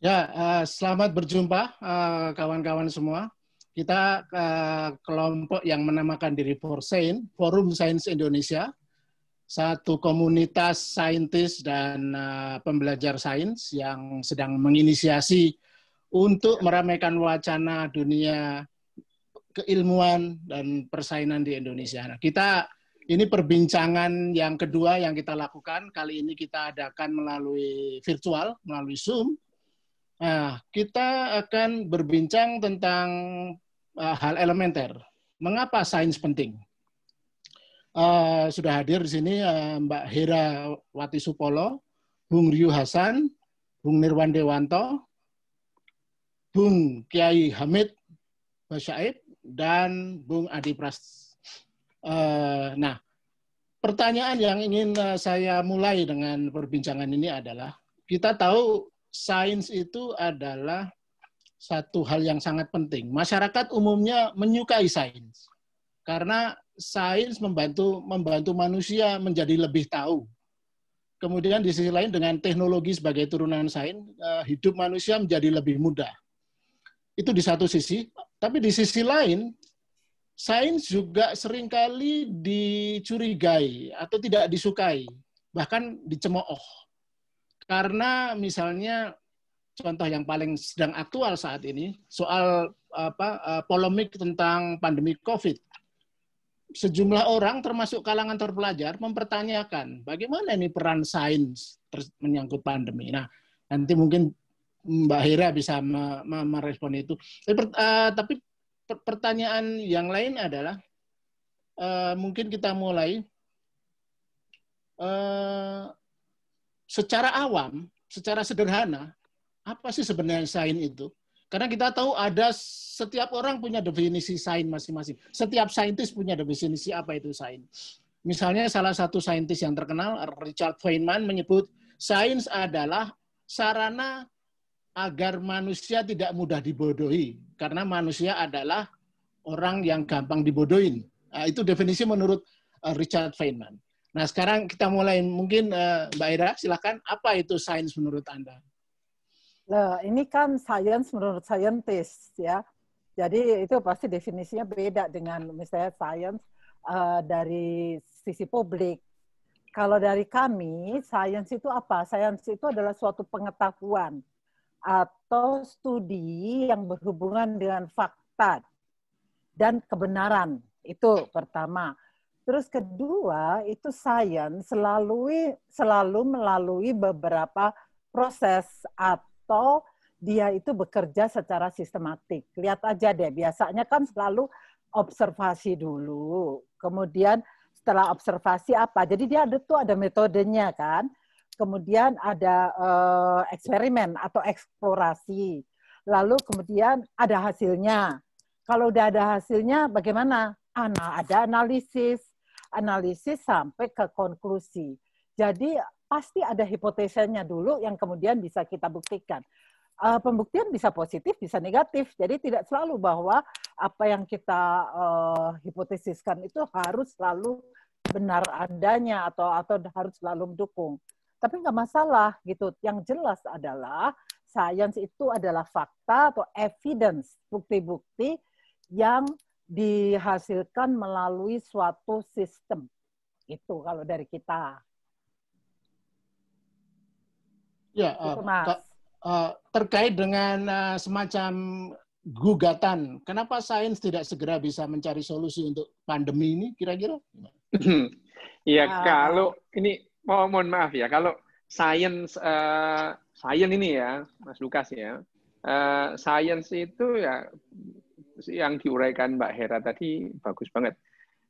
Ya, uh, selamat berjumpa eh, kawan-kawan uh, semua. Kita uh, kelompok yang menamakan diri Forsain, Forum Sains Indonesia, satu komunitas saintis dan uh, pembelajar sains yang sedang menginisiasi untuk meramaikan wacana dunia keilmuan dan persaingan di Indonesia. Nah, kita ini perbincangan yang kedua yang kita lakukan. Kali ini kita adakan melalui virtual, melalui Zoom Nah, kita akan berbincang tentang uh, hal elementer. Mengapa sains penting? Uh, sudah hadir di sini uh, Mbak Hera Wati Supolo, Bung Ryu Hasan, Bung Nirwan Dewanto, Bung Kiai Hamid Basyaib, dan Bung Adi Pras. Uh, nah, pertanyaan yang ingin saya mulai dengan perbincangan ini adalah kita tahu sains itu adalah satu hal yang sangat penting. Masyarakat umumnya menyukai sains karena sains membantu membantu manusia menjadi lebih tahu. Kemudian di sisi lain dengan teknologi sebagai turunan sains, eh, hidup manusia menjadi lebih mudah. Itu di satu sisi, tapi di sisi lain sains juga seringkali dicurigai atau tidak disukai, bahkan dicemooh karena misalnya contoh yang paling sedang aktual saat ini soal apa eh, polemik tentang pandemi Covid. Sejumlah orang termasuk kalangan terpelajar mempertanyakan bagaimana ini peran sains menyangkut pandemi. Nah, nanti mungkin Mbak Hera bisa merespon itu. Tapi, eh, pertanyaan yang lain adalah eh, mungkin kita mulai secara awam, secara sederhana, apa sih sebenarnya sain itu? Karena kita tahu ada setiap orang punya definisi sain masing-masing. Setiap saintis punya definisi apa itu sain. Misalnya salah satu saintis yang terkenal, Richard Feynman menyebut sains adalah sarana agar manusia tidak mudah dibodohi. Karena manusia adalah orang yang gampang dibodohin. Nah, itu definisi menurut eh, Richard Feynman. Nah, sekarang kita mulai. Mungkin eh, Mbak Ira, silakan. Apa itu sains menurut Anda? Nah, ini kan sains menurut scientist ya. Jadi itu pasti definisinya beda dengan misalnya sains uh, dari sisi publik. Kalau dari kami, sains itu apa? Sains itu adalah suatu pengetahuan atau studi yang berhubungan dengan fakta dan kebenaran. Itu pertama. Terus kedua itu sains selalu selalu melalui beberapa proses atau dia itu bekerja secara sistematik. Lihat aja deh, biasanya kan selalu observasi dulu. Kemudian setelah observasi apa? Jadi dia ada tuh ada metodenya kan. Kemudian ada eh, eksperimen atau eksplorasi. Lalu kemudian ada hasilnya. Kalau udah ada hasilnya bagaimana? Ana, ada analisis, analisis sampai ke konklusi. Jadi pasti ada hipotesanya dulu yang kemudian bisa kita buktikan. Uh, pembuktian bisa positif, bisa negatif. Jadi tidak selalu bahwa apa yang kita uh, hipotesiskan itu harus selalu benar adanya atau atau harus selalu mendukung. Tapi nggak masalah gitu. Yang jelas adalah sains itu adalah fakta atau evidence, bukti-bukti yang dihasilkan melalui suatu sistem. Itu kalau dari kita. Ya, uh, Uh, terkait dengan uh, semacam gugatan, kenapa sains tidak segera bisa mencari solusi untuk pandemi ini kira-kira? ya uh, kalau ini oh, mohon maaf ya, kalau sains uh, sains ini ya, Mas Lukas ya. Uh, sains itu ya yang diuraikan Mbak Hera tadi bagus banget.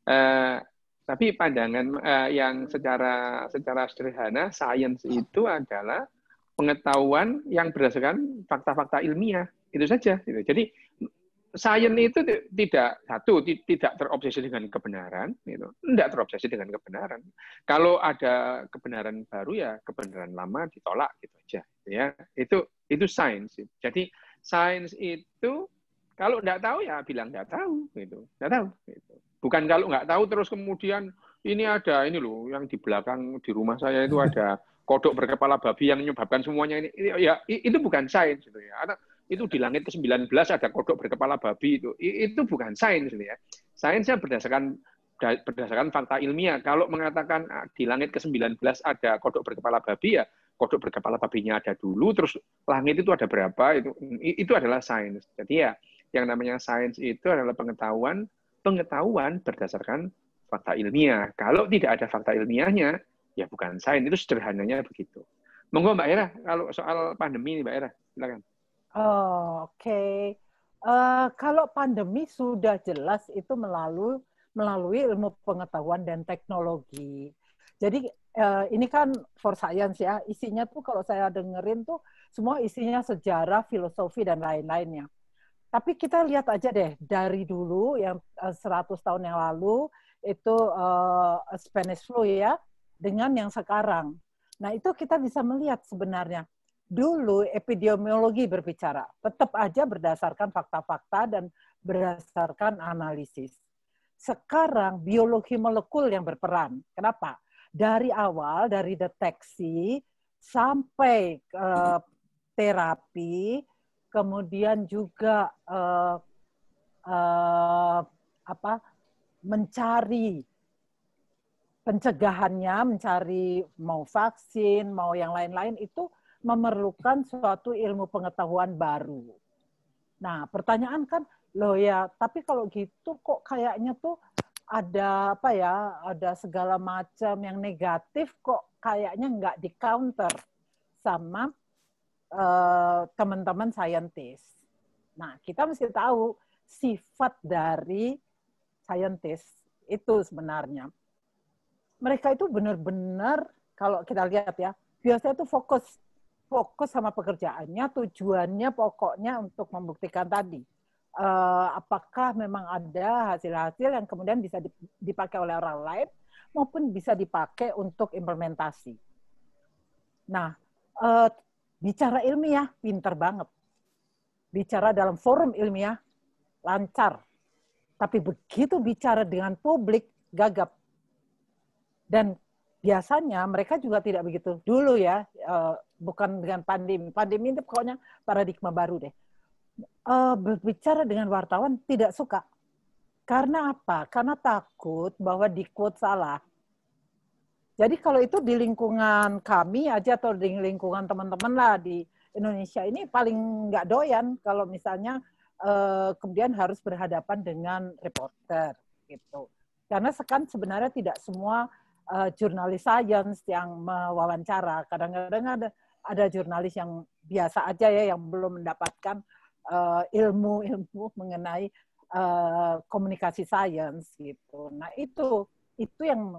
Uh, tapi pandangan uh, yang secara secara sederhana sains itu adalah pengetahuan yang berdasarkan fakta-fakta ilmiah itu saja. Gitu. Jadi sains itu tidak satu tidak terobsesi dengan kebenaran gitu. Tidak terobsesi dengan kebenaran. Kalau ada kebenaran baru ya kebenaran lama ditolak gitu aja ya. Itu itu sains. Jadi sains itu kalau nggak tahu ya bilang nggak tahu gitu, nggak tahu. Gitu. Bukan kalau nggak tahu terus kemudian ini ada ini loh yang di belakang di rumah saya itu ada kodok berkepala babi yang menyebabkan semuanya ini. Ya itu bukan sains gitu ya. Ada, itu di langit ke-19 ada kodok berkepala babi itu. Itu bukan sains gitu ya. Sainsnya berdasarkan berdasarkan fakta ilmiah. Kalau mengatakan ah, di langit ke-19 ada kodok berkepala babi ya, kodok berkepala babinya ada dulu terus langit itu ada berapa itu itu adalah sains. Jadi ya yang namanya sains itu adalah pengetahuan, pengetahuan berdasarkan fakta ilmiah. Kalau tidak ada fakta ilmiahnya, ya bukan sains. Itu sederhananya begitu. Monggo Mbak Era, kalau soal pandemi ini Mbak Era, silakan. Oh, Oke. Okay. Uh, eh, kalau pandemi sudah jelas itu melalui melalui ilmu pengetahuan dan teknologi. Jadi uh, ini kan for science ya, isinya tuh kalau saya dengerin tuh semua isinya sejarah, filosofi dan lain-lainnya. Tapi kita lihat aja deh dari dulu yang 100 eh, tahun yang lalu itu uh, Spanish flu ya dengan yang sekarang. Nah, itu kita bisa melihat sebenarnya dulu epidemiologi berbicara, tetap aja berdasarkan fakta-fakta dan berdasarkan analisis. Sekarang biologi molekul yang berperan. Kenapa? Dari awal, dari deteksi sampai uh, terapi, kemudian juga uh, uh, apa mencari pencegahannya, mencari mau vaksin, mau yang lain-lain itu memerlukan suatu ilmu pengetahuan baru. Nah, pertanyaan kan, loh ya, tapi kalau gitu kok kayaknya tuh ada apa ya, ada segala macam yang negatif kok kayaknya nggak di counter sama Eh, teman-teman uh, saintis. Nah, kita mesti tahu sifat dari saintis itu sebenarnya. Mereka itu benar-benar kalau kita lihat ya, biasanya itu fokus fokus sama pekerjaannya, tujuannya pokoknya untuk membuktikan tadi uh, apakah memang ada hasil-hasil yang kemudian bisa dipakai oleh orang lain maupun bisa dipakai untuk implementasi. Nah, uh, Bicara ilmiah, pinter banget. Bicara dalam forum ilmiah, lancar. Tapi begitu bicara dengan publik, gagap. Dan biasanya mereka juga tidak begitu. Dulu ya, eh, bukan dengan pandemi. Pandemi itu pokoknya paradigma baru deh. Eh, berbicara dengan wartawan tidak suka. Karena apa? Karena takut bahwa di quote salah jadi kalau itu di lingkungan kami aja atau di lingkungan teman-teman lah di Indonesia ini paling nggak doyan kalau misalnya eh, kemudian harus berhadapan dengan reporter gitu. Karena sekarang sebenarnya tidak semua eh, jurnalis science yang mewawancara. Kadang-kadang ada ada jurnalis yang biasa aja ya yang belum mendapatkan eh, ilmu-ilmu eh, mengenai komunikasi science gitu. Nah, itu itu yang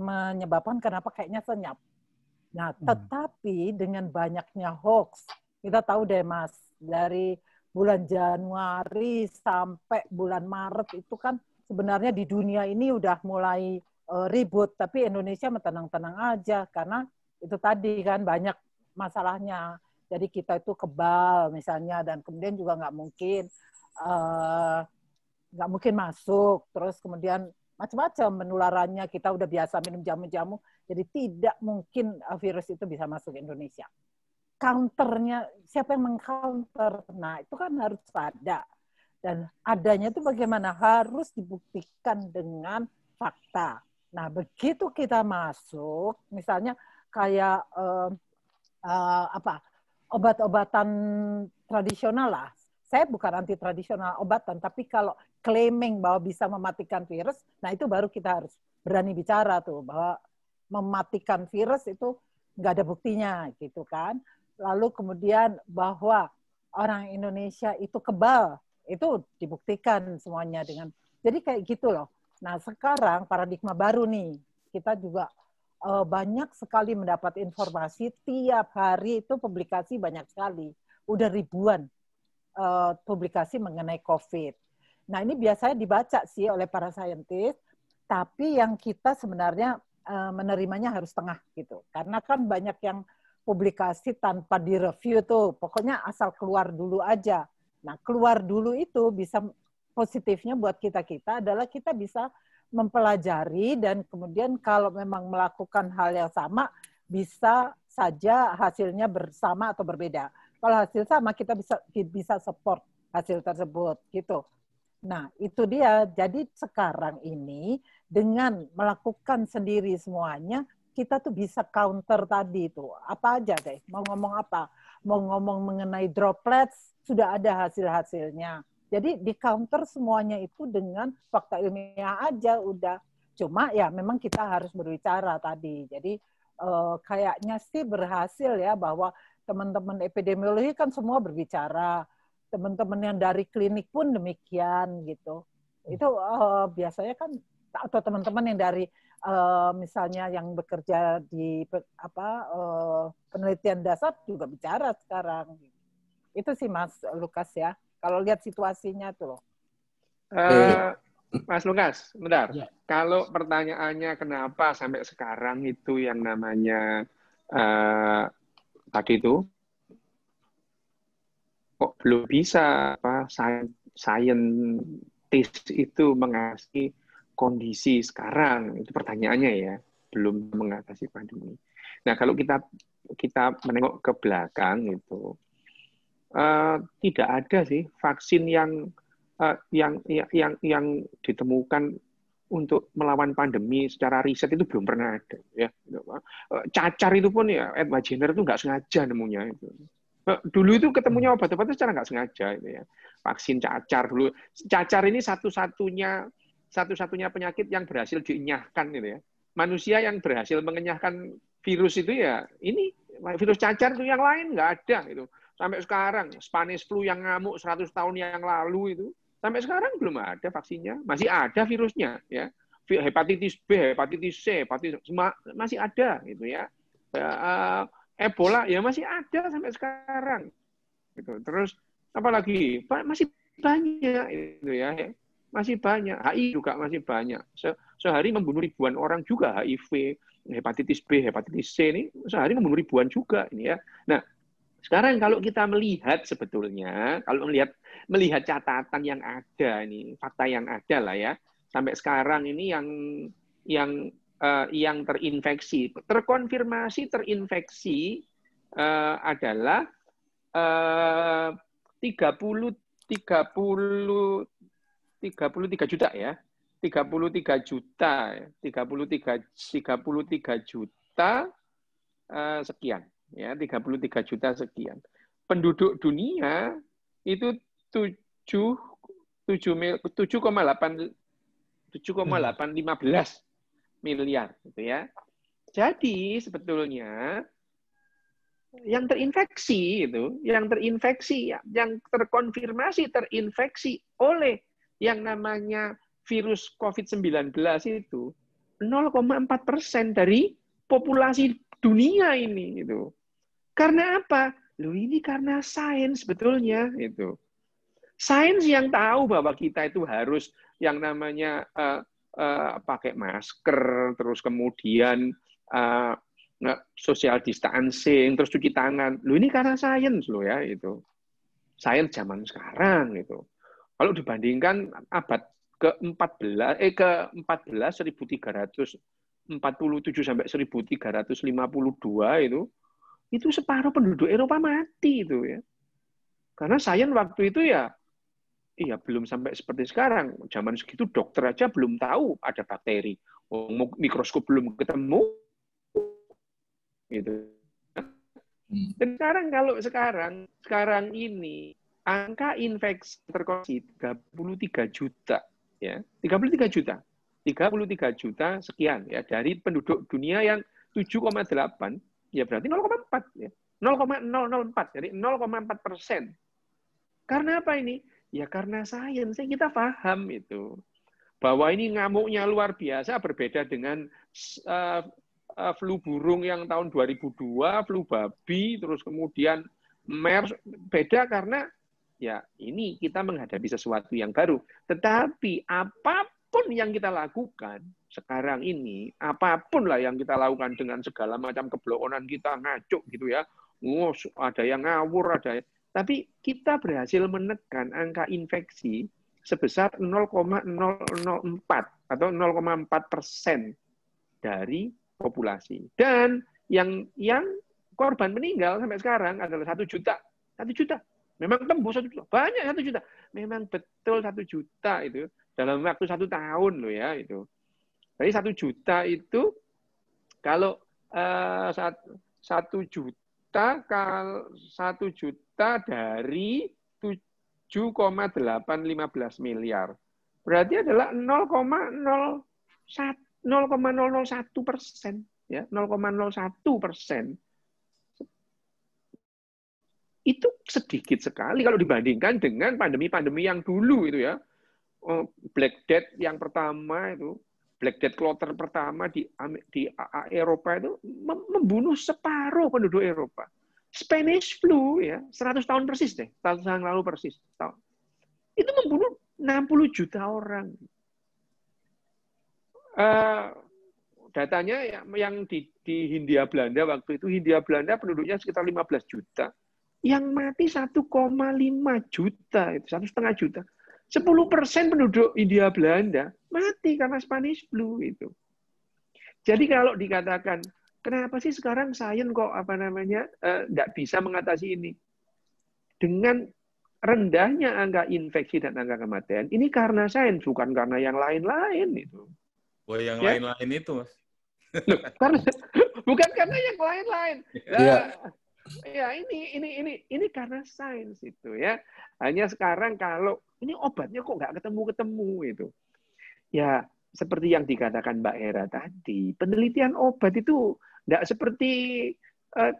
menyebabkan kenapa kayaknya senyap. Nah, hmm. tetapi dengan banyaknya hoax, kita tahu deh Mas, dari bulan Januari sampai bulan Maret itu kan sebenarnya di dunia ini udah mulai uh, ribut, tapi Indonesia tenang-tenang aja karena itu tadi kan banyak masalahnya. Jadi kita itu kebal misalnya dan kemudian juga nggak mungkin eh, nggak mungkin masuk, terus kemudian macam-macam penularannya. Kita udah biasa minum jamu-jamu, jadi tidak mungkin uh, virus itu bisa masuk ke Indonesia. Counternya, siapa yang mengcounter? Nah, itu kan harus ada. Dan adanya itu bagaimana? Harus dibuktikan dengan fakta. Nah, begitu kita masuk, misalnya kayak uh, uh, apa obat-obatan tradisional lah. Saya bukan anti tradisional obatan, tapi kalau claiming bahwa bisa mematikan virus, nah itu baru kita harus berani bicara tuh bahwa mematikan virus itu nggak ada buktinya gitu kan. Lalu kemudian bahwa orang Indonesia itu kebal, itu dibuktikan semuanya dengan jadi kayak gitu loh. Nah sekarang paradigma baru nih kita juga eh, banyak sekali mendapat informasi tiap hari itu publikasi banyak sekali, udah ribuan uh, publikasi mengenai COVID Nah ini biasanya dibaca sih oleh para saintis, tapi yang kita sebenarnya eh, menerimanya harus tengah gitu. Karena kan banyak yang publikasi tanpa direview tuh, pokoknya asal keluar dulu aja. Nah keluar dulu itu bisa positifnya buat kita-kita adalah kita bisa mempelajari dan kemudian kalau memang melakukan hal yang sama bisa saja hasilnya bersama atau berbeda. Kalau hasil sama kita bisa bisa support hasil tersebut gitu. Nah, itu dia. Jadi sekarang ini dengan melakukan sendiri semuanya, kita tuh bisa counter tadi itu. Apa aja deh, mau ngomong apa? Mau ngomong mengenai droplets, sudah ada hasil-hasilnya. Jadi di counter semuanya itu dengan fakta ilmiah aja udah. Cuma ya memang kita harus berbicara tadi. Jadi eh, kayaknya sih berhasil ya bahwa teman-teman epidemiologi kan semua berbicara teman-teman yang dari klinik pun demikian gitu hmm. itu uh, biasanya kan atau teman-teman yang dari uh, misalnya yang bekerja di apa uh, penelitian dasar juga bicara sekarang itu sih Mas Lukas ya kalau lihat situasinya tuh loh uh, Mas Lukas benar ya. kalau pertanyaannya kenapa sampai sekarang itu yang namanya uh, tadi itu kok belum bisa apa saintis itu mengasih kondisi sekarang itu pertanyaannya ya belum mengatasi pandemi. Nah kalau kita kita menengok ke belakang itu uh, tidak ada sih vaksin yang uh, yang yang yang ditemukan untuk melawan pandemi secara riset itu belum pernah ada ya eh, cacar itu pun ya Edward Jenner itu nggak sengaja nemunya itu Eh, dulu itu ketemunya hmm. obat-obatan secara nggak sengaja itu ya vaksin cacar dulu cacar ini satu-satunya satu-satunya penyakit yang berhasil dienyahkan gitu ya manusia yang berhasil mengenyahkan virus itu ya ini virus cacar itu yang lain nggak ada itu sampai sekarang Spanish flu yang ngamuk 100 tahun yang lalu itu sampai sekarang belum ada vaksinnya masih ada virusnya ya hepatitis B hepatitis C hepatitis masih ada gitu ya eh, eh, Ebola eh, ya masih ada sampai sekarang. Gitu. Terus apalagi masih banyak itu ya. Masih banyak. HIV juga masih banyak. Se sehari membunuh ribuan orang juga HIV, hepatitis B, hepatitis C ini sehari membunuh ribuan juga ini ya. Nah, sekarang kalau kita melihat sebetulnya, kalau melihat melihat catatan yang ada ini fakta yang ada lah ya, sampai sekarang ini yang yang uh, yang terinfeksi. Terkonfirmasi terinfeksi uh, adalah uh, 30 30 33 juta ya. 33 juta, 33 ya. 33 juta uh, sekian ya, 33 juta sekian. Penduduk dunia itu 7 7,8 7,815 miliar gitu ya. Jadi sebetulnya yang terinfeksi itu, yang terinfeksi, yang terkonfirmasi terinfeksi oleh yang namanya virus COVID-19 itu 0,4 persen dari populasi dunia ini itu. Karena apa? Loh ini karena sains sebetulnya itu. Sains yang tahu bahwa kita itu harus yang namanya uh, uh, pakai masker, terus kemudian uh, social distancing, terus cuci tangan. Lu ini karena sains lo ya itu. Sains zaman sekarang gitu. Kalau dibandingkan abad ke-14 eh ke-14 1347 sampai 1352 itu itu separuh penduduk Eropa mati itu ya. Karena sains waktu itu ya Iya, belum sampai seperti sekarang. Zaman segitu dokter aja belum tahu ada bakteri. mikroskop belum ketemu. Gitu. Hmm. Dan sekarang kalau sekarang, sekarang ini angka infeksi terkoneksi 33 juta ya. 33 juta. 33 juta sekian ya dari penduduk dunia yang 7,8 ya berarti 0,4 ya. 0,004 jadi 0,4 persen. Karena apa ini? Ya karena sains, ya kita paham itu. Bahwa ini ngamuknya luar biasa berbeda dengan eh, eh, flu burung yang tahun 2002, flu babi, terus kemudian MERS. Beda karena ya ini kita menghadapi sesuatu yang baru. Tetapi apapun yang kita lakukan sekarang ini, apapun lah yang kita lakukan dengan segala macam keblokonan kita, ngacuk gitu ya, ada yang ngawur, ada yang tapi kita berhasil menekan angka infeksi sebesar 0,004 atau 0,4 persen dari populasi. Dan yang yang korban meninggal sampai sekarang adalah satu juta, satu juta. Memang tembus satu juta, banyak satu juta. Memang betul satu juta itu dalam waktu satu tahun loh ya itu. Jadi satu juta itu kalau eh, satu juta juta kal satu juta dari 7,815 miliar. Berarti adalah 0,001 persen, ya 0,01 persen. Itu sedikit sekali kalau dibandingkan dengan pandemi-pandemi yang dulu itu ya. Oh, Black Death yang pertama itu Black Death Kloter pertama di, di Eropa itu membunuh separuh penduduk Eropa. Spanish flu ya, 100 tahun persis deh, tahun tahun lalu persis. Tahun. Itu membunuh 60 juta orang. Uh, datanya ya, yang di, di Hindia Belanda waktu itu, Hindia Belanda penduduknya sekitar 15 juta. Yang mati 1,5 juta, itu satu setengah juta. Sepuluh persen penduduk India Belanda mati karena Spanish flu itu. Jadi kalau dikatakan kenapa sih sekarang sains kok apa namanya tidak eh, uh, bisa mengatasi ini dengan rendahnya angka infeksi dan angka kematian ini karena sains bukan karena yang lain-lain itu. Wah oh, yang lain ya? lain-lain itu mas. Loh, karena, bukan karena yang lain-lain. Nah, iya. yeah. Ya ini ini ini ini karena sains itu ya. Hanya sekarang kalau ini obatnya kok nggak ketemu-ketemu itu. Ya, seperti yang dikatakan Mbak Hera tadi, penelitian obat itu nggak seperti uh,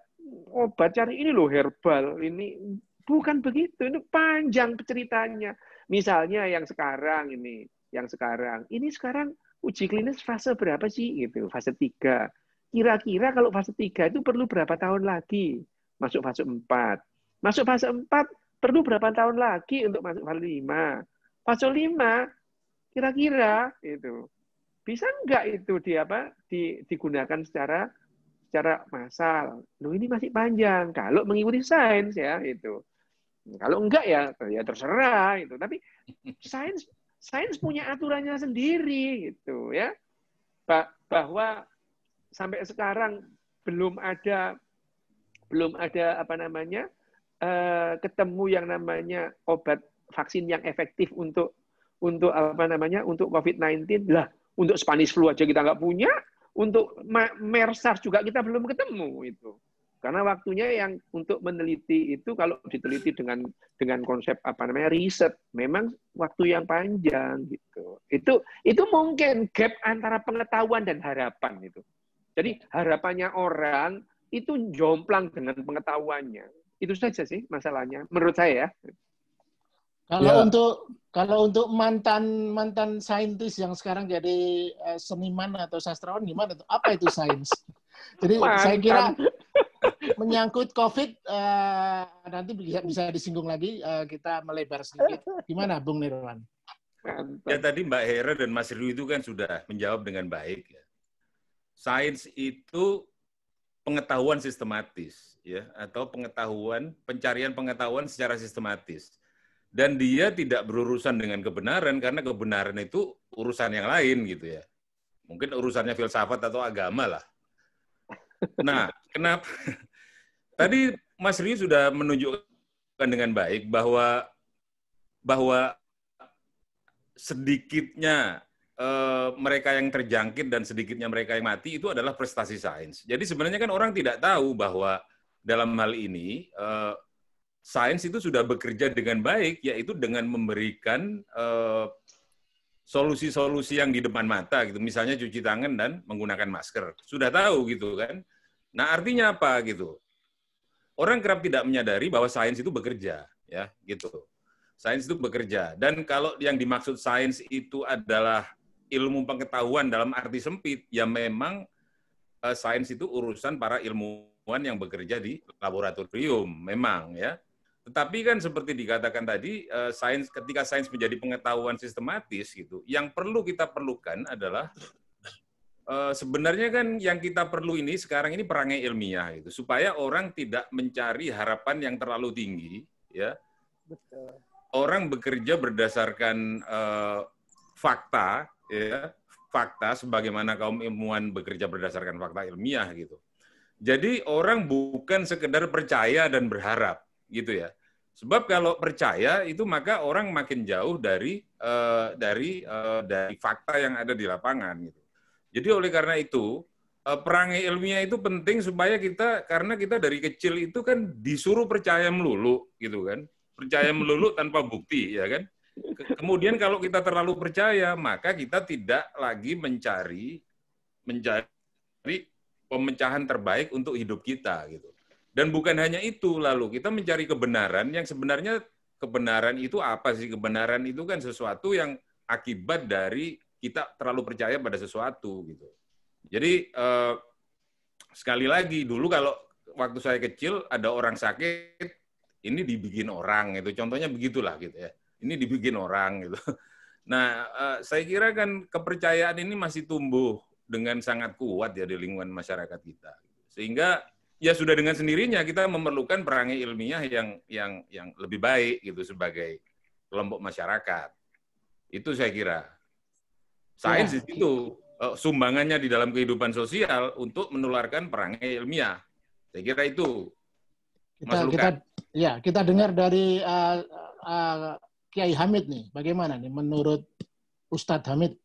obat cari ini loh herbal, ini bukan begitu, ini panjang ceritanya. Misalnya yang sekarang ini, yang sekarang, ini sekarang uji klinis fase berapa sih gitu, fase tiga. Kira-kira kalau fase tiga itu perlu berapa tahun lagi? Masuk fase empat? Masuk fase empat? perlu berapa tahun lagi untuk masuk fase 5? Fase 5 kira-kira itu bisa enggak itu di apa di, digunakan secara secara massal. Loh ini masih panjang kalau mengikuti sains ya itu. Kalau enggak ya ya terserah itu. Tapi sains sains punya aturannya sendiri gitu ya. pak Bahwa sampai sekarang belum ada belum ada apa namanya Eh, ketemu yang namanya obat vaksin yang efektif untuk untuk apa namanya untuk COVID-19 lah untuk Spanish flu aja kita nggak punya untuk MERS juga kita belum ketemu itu karena waktunya yang untuk meneliti itu kalau diteliti dengan dengan konsep apa namanya riset memang waktu yang panjang gitu itu itu mungkin gap antara pengetahuan dan harapan itu jadi harapannya orang itu jomplang dengan pengetahuannya itu saja sih masalahnya menurut saya ya. Kalau ya. untuk kalau untuk mantan mantan saintis yang sekarang jadi uh, seniman atau sastrawan gimana tuh? Apa itu sains? jadi mantan. saya kira menyangkut COVID uh, nanti bisa disinggung lagi uh, kita melebar sedikit. Gimana Bung Nirwan? Ya tadi Mbak Hera dan Mas Rui itu kan sudah menjawab dengan baik. Ya. Sains itu pengetahuan sistematis ya atau pengetahuan pencarian pengetahuan secara sistematis dan dia tidak berurusan dengan kebenaran karena kebenaran itu urusan yang lain gitu ya mungkin urusannya filsafat atau agama lah nah kenapa tadi Mas Rini sudah menunjukkan dengan baik bahwa bahwa sedikitnya Eh, mereka yang terjangkit dan sedikitnya mereka yang mati itu adalah prestasi sains. Jadi sebenarnya kan orang tidak tahu bahwa dalam hal ini uh, sains itu sudah bekerja dengan baik, yaitu dengan memberikan solusi eh, solusi-solusi yang di depan mata gitu. Misalnya cuci tangan dan menggunakan masker. Sudah tahu gitu kan. Nah, artinya apa gitu? Orang kerap tidak menyadari bahwa sains itu bekerja, ya, gitu. Sains itu bekerja. Dan kalau yang dimaksud sains itu adalah ilmu pengetahuan dalam arti sempit, ya memang uh, sains itu urusan para ilmuwan yang bekerja di laboratorium, memang ya. Tetapi kan seperti dikatakan tadi, uh, sains ketika sains menjadi pengetahuan sistematis gitu, yang perlu kita perlukan adalah uh, sebenarnya kan yang kita perlu ini sekarang ini perangai ilmiah gitu, supaya orang tidak mencari harapan yang terlalu tinggi, ya. Betul. Orang bekerja berdasarkan uh, fakta ya, fakta sebagaimana kaum ilmuwan bekerja berdasarkan fakta ilmiah gitu. Jadi orang bukan sekedar percaya dan berharap gitu ya. Sebab kalau percaya itu maka orang makin jauh dari uh, dari uh, dari fakta yang ada di lapangan gitu. Jadi oleh karena itu uh, eh, perang ilmiah itu penting supaya kita karena kita dari kecil itu kan disuruh percaya melulu gitu kan. Percaya melulu tanpa bukti ya kan. Kemudian kalau kita terlalu percaya, maka kita tidak lagi mencari mencari pemecahan terbaik untuk hidup kita gitu. Dan bukan hanya itu, lalu kita mencari kebenaran yang sebenarnya kebenaran itu apa sih? Kebenaran itu kan sesuatu yang akibat dari kita terlalu percaya pada sesuatu gitu. Jadi eh, sekali lagi dulu kalau waktu saya kecil ada orang sakit ini dibikin orang itu contohnya begitulah gitu ya ini dibikin orang gitu. Nah, eh, saya kira kan kepercayaan ini masih tumbuh dengan sangat kuat ya di lingkungan masyarakat kita. Sehingga ya sudah dengan sendirinya kita memerlukan perangai ilmiah yang yang yang lebih baik gitu sebagai kelompok masyarakat. Itu saya kira. Sains ya. di situ eh, sumbangannya di dalam kehidupan sosial untuk menularkan perangai ilmiah. Saya kira itu. Mas kita, kita ya kita dengar dari uh, uh, Kiai Hamid nih, bagaimana nih menurut Ustadz Hamid?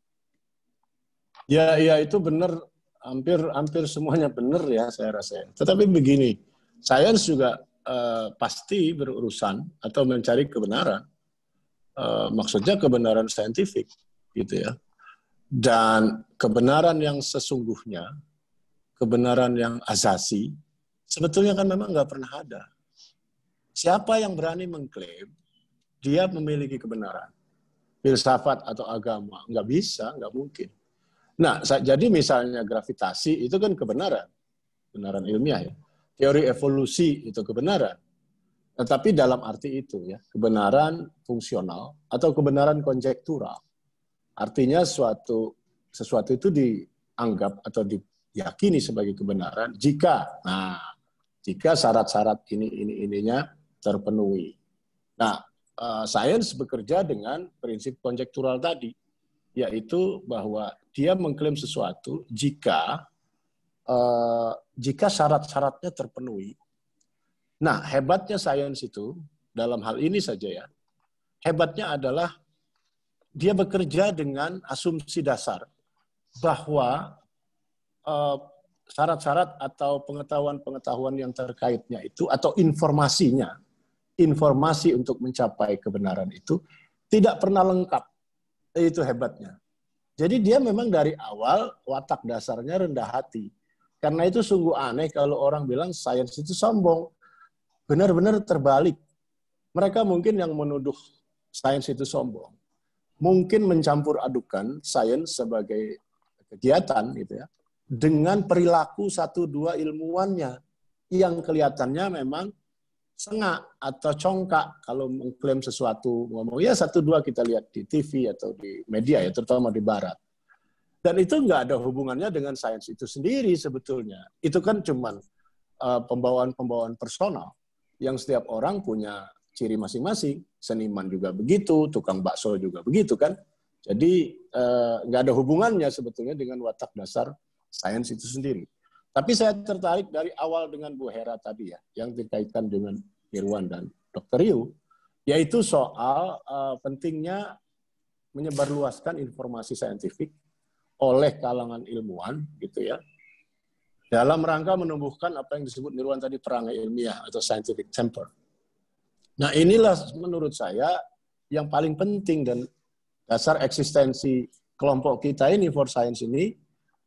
Ya, ya itu benar, hampir hampir semuanya benar ya saya rasa. Tetapi begini, sains juga uh, pasti berurusan atau mencari kebenaran. Uh, maksudnya kebenaran saintifik, gitu ya. Dan kebenaran yang sesungguhnya, kebenaran yang azasi, sebetulnya kan memang nggak pernah ada. Siapa yang berani mengklaim dia memiliki kebenaran. Filsafat atau agama. Nggak bisa, nggak mungkin. Nah, jadi misalnya gravitasi itu kan kebenaran. Kebenaran ilmiah ya. Teori evolusi itu kebenaran. Tetapi dalam arti itu ya, kebenaran fungsional atau kebenaran konjektural. Artinya suatu sesuatu itu dianggap atau diyakini sebagai kebenaran jika nah jika syarat-syarat ini ini ininya terpenuhi. Nah, Eh, sains bekerja dengan prinsip konjektural tadi, yaitu bahwa dia mengklaim sesuatu jika uh, jika syarat-syaratnya terpenuhi. Nah, hebatnya sains itu dalam hal ini saja ya. Hebatnya adalah dia bekerja dengan asumsi dasar bahwa syarat eh, syarat-syarat atau pengetahuan-pengetahuan yang terkaitnya itu atau informasinya informasi untuk mencapai kebenaran itu tidak pernah lengkap. Itu hebatnya. Jadi dia memang dari awal watak dasarnya rendah hati. Karena itu sungguh aneh kalau orang bilang sains itu sombong. Benar-benar terbalik. Mereka mungkin yang menuduh sains itu sombong. Mungkin mencampur adukan sains sebagai kegiatan gitu ya dengan perilaku satu dua ilmuannya yang kelihatannya memang sengak atau congkak kalau mengklaim sesuatu ngomong ya satu dua kita lihat di TV atau di media ya terutama di Barat dan itu nggak ada hubungannya dengan sains itu sendiri sebetulnya itu kan cuman uh, pembawaan-pembawaan personal yang setiap orang punya ciri masing-masing seniman juga begitu tukang bakso juga begitu kan jadi eh, nggak uh, ada hubungannya sebetulnya dengan watak dasar sains itu sendiri tapi saya tertarik dari awal dengan Bu Hera tadi ya, yang dikaitkan dengan Irwan dan Dr. Yu, yaitu soal uh, pentingnya menyebarluaskan informasi saintifik oleh kalangan ilmuwan, gitu ya, dalam rangka menumbuhkan apa yang disebut Nirwan tadi perangai ilmiah atau scientific temper. Nah inilah menurut saya yang paling penting dan dasar eksistensi kelompok kita ini for science ini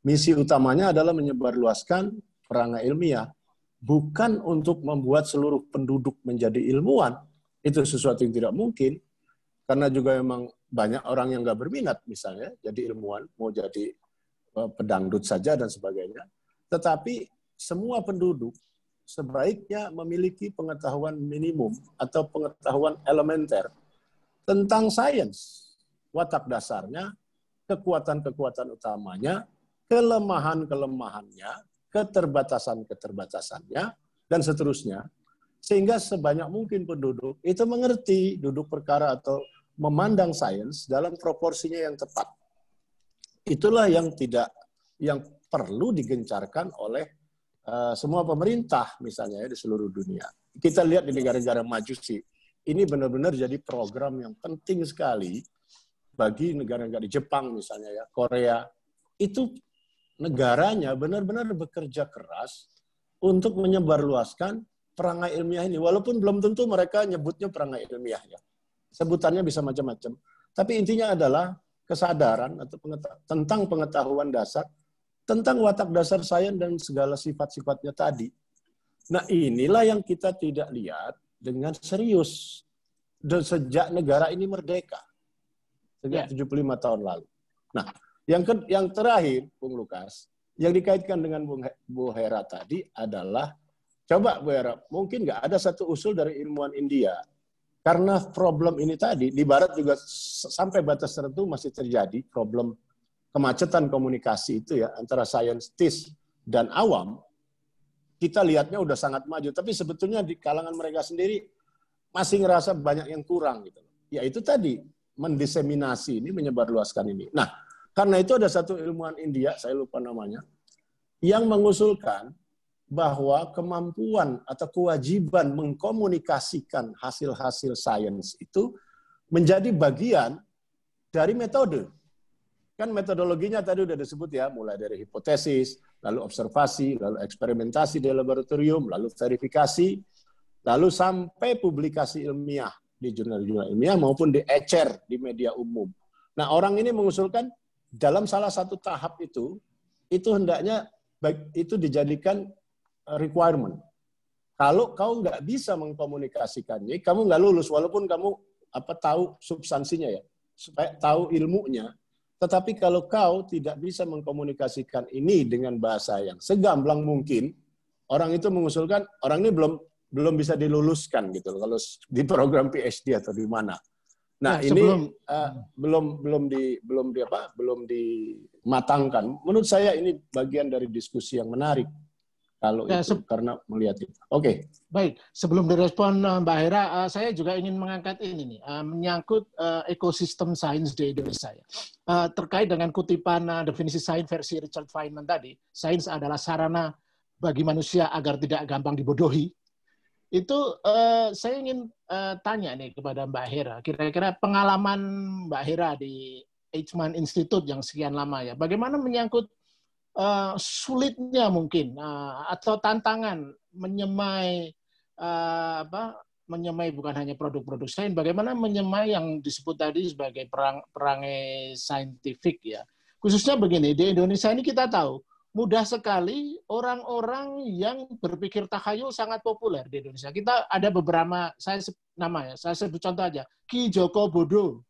Misi utamanya adalah menyebarluaskan perangai ilmiah, bukan untuk membuat seluruh penduduk menjadi ilmuwan. Itu sesuatu yang tidak mungkin, karena juga memang banyak orang yang nggak berminat misalnya jadi ilmuwan, mau jadi eh, pedangdut saja dan sebagainya. Tetapi semua penduduk sebaiknya memiliki pengetahuan minimum atau pengetahuan elementer tentang sains, watak dasarnya, kekuatan-kekuatan utamanya, kelemahan-kelemahannya, keterbatasan-keterbatasannya, dan seterusnya. Sehingga sebanyak mungkin penduduk itu mengerti duduk perkara atau memandang sains dalam proporsinya yang tepat. Itulah yang tidak yang perlu digencarkan oleh uh, semua pemerintah misalnya ya, di seluruh dunia. Kita lihat di negara-negara maju sih, ini benar-benar jadi program yang penting sekali bagi negara-negara Jepang misalnya ya, Korea, itu negaranya benar-benar bekerja keras untuk menyebarluaskan perangai ilmiah ini. Walaupun belum tentu mereka nyebutnya perangai ilmiah ya. Sebutannya bisa macam-macam. Tapi intinya adalah kesadaran atau tentang pengetahuan dasar, tentang watak dasar sains dan segala sifat-sifatnya tadi. Nah inilah yang kita tidak lihat dengan serius dan sejak negara ini merdeka. Sejak yeah. 75 tahun lalu. Nah, yang ke, yang terakhir, Bung Lukas, yang dikaitkan dengan Bung, Bu Hera tadi adalah coba Bu Hera, mungkin nggak ada satu usul dari ilmuwan India karena problem ini tadi di Barat juga sampai batas tertentu masih terjadi problem kemacetan komunikasi itu ya antara saintis dan awam kita lihatnya udah sangat maju tapi sebetulnya di kalangan mereka sendiri masih ngerasa banyak yang kurang gitu ya itu tadi mendiseminasi ini menyebarluaskan ini nah karena itu ada satu ilmuwan India, saya lupa namanya, yang mengusulkan bahwa kemampuan atau kewajiban mengkomunikasikan hasil-hasil sains itu menjadi bagian dari metode. Kan metodologinya tadi sudah disebut ya, mulai dari hipotesis, lalu observasi, lalu eksperimentasi di laboratorium, lalu verifikasi, lalu sampai publikasi ilmiah di jurnal-jurnal ilmiah maupun di ecer di media umum. Nah, orang ini mengusulkan dalam salah satu tahap itu, itu hendaknya itu dijadikan eh, requirement. Kalau kau nggak bisa mengkomunikasikannya, kamu nggak lulus walaupun kamu apa tahu substansinya ya, supaya tahu ilmunya. Tetapi kalau kau tidak bisa mengkomunikasikan ini dengan bahasa yang segamblang mungkin, orang itu mengusulkan orang ini belum belum bisa diluluskan gitu kalau di program PhD atau di mana. Nah, ya, ini sebelum, uh, belum belum di belum di apa? Belum dimatangkan. Menurut saya ini bagian dari diskusi yang menarik kalau ya, itu karena melihat itu. Oke. Okay. Baik, sebelum direspon eh, Mbak Hera, uh, saya juga ingin mengangkat ini nih, uh, menyangkut uh, ekosistem sains di Indonesia ya. Uh, terkait dengan kutipan uh, definisi sains versi Richard Feynman tadi, sains adalah sarana bagi manusia agar tidak gampang dibodohi itu uh, saya ingin uh, tanya nih kepada Mbak Hera, kira-kira pengalaman Mbak Hera di Eichmann Institute yang sekian lama ya, bagaimana menyangkut uh, sulitnya mungkin uh, atau tantangan menyemai uh, apa menyemai bukan hanya produk-produk sains, bagaimana menyemai yang disebut tadi sebagai perang perangai saintifik ya. Khususnya begini di Indonesia ini kita tahu mudah sekali orang-orang yang berpikir takhayul sangat populer di Indonesia. Kita ada beberapa, saya nama ya, saya sebut contoh aja, Ki Joko Bodo,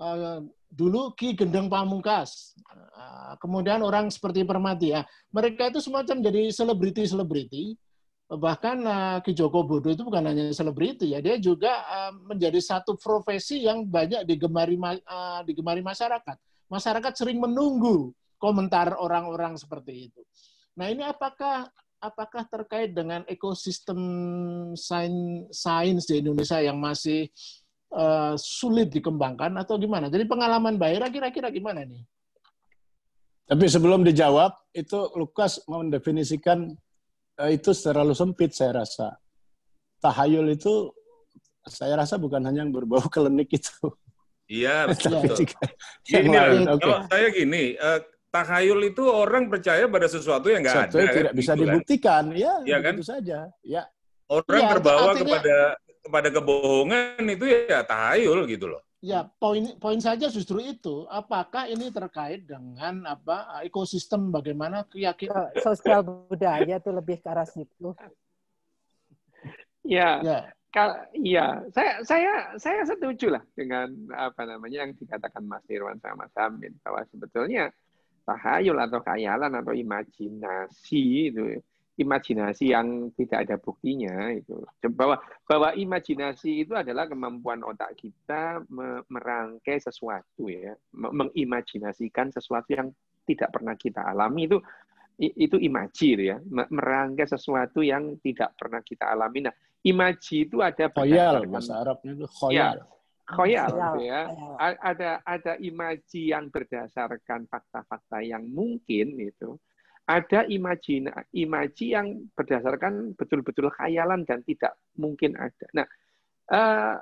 uh, dulu Ki Gendeng Pamungkas, uh, kemudian orang seperti Permati ya, mereka itu semacam jadi selebriti-selebriti, bahkan uh, Ki Joko Bodo itu bukan hanya selebriti ya, dia juga uh, menjadi satu profesi yang banyak digemari uh, digemari masyarakat. Masyarakat sering menunggu komentar orang-orang seperti itu. Nah ini apakah apakah terkait dengan ekosistem sains, di Indonesia yang masih uh, sulit dikembangkan atau gimana? Jadi pengalaman Baira kira-kira gimana nih? Tapi sebelum dijawab, itu Lukas mendefinisikan uh, itu terlalu sempit saya rasa. Tahayul itu saya rasa bukan hanya yang berbau kelenik itu. Iya, betul. ini kalau saya gini, uh, tahayul itu orang percaya pada sesuatu yang nggak ada. Sesuatu tidak kan? bisa gitu kan? dibuktikan, ya, iya kan? ya, ya kan? Itu saja. Ya. Orang ya, terbawa artinya, kepada kepada kebohongan itu ya tahayul gitu loh. Ya, poin poin saja justru itu. Apakah ini terkait dengan apa ekosistem bagaimana keyakinan sosial budaya itu lebih ke arah situ? Ya. ya. iya, saya saya saya setuju lah dengan apa namanya yang dikatakan Mas Irwan sama Mas Amin gitu. bahwa sebetulnya tahayul atau khayalan atau imajinasi itu imajinasi yang tidak ada buktinya itu bahwa bahwa imajinasi itu adalah kemampuan otak kita merangkai sesuatu ya mengimajinasikan sesuatu yang tidak pernah kita alami itu itu imajir ya merangkai sesuatu yang tidak pernah kita alami nah imaji itu ada khayal bahasa Arabnya itu khayal ya, Koyal, oh, gitu ya. Gitu ya. Ada ada imaji yang berdasarkan fakta-fakta yang mungkin itu. Ada imaji imaji yang berdasarkan betul-betul khayalan dan tidak mungkin ada. Nah, uh,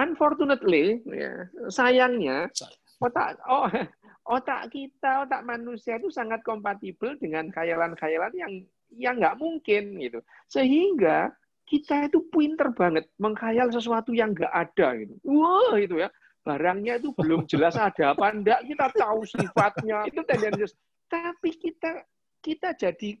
unfortunately, ya, sayangnya otak oh, otak kita, otak manusia itu sangat kompatibel dengan khayalan-khayalan yang yang nggak mungkin gitu. Sehingga kita itu pinter banget mengkhayal sesuatu yang nggak ada gitu. Wah wow, itu ya barangnya itu belum jelas ada apa enggak kita tahu sifatnya itu tendensius tapi kita kita jadi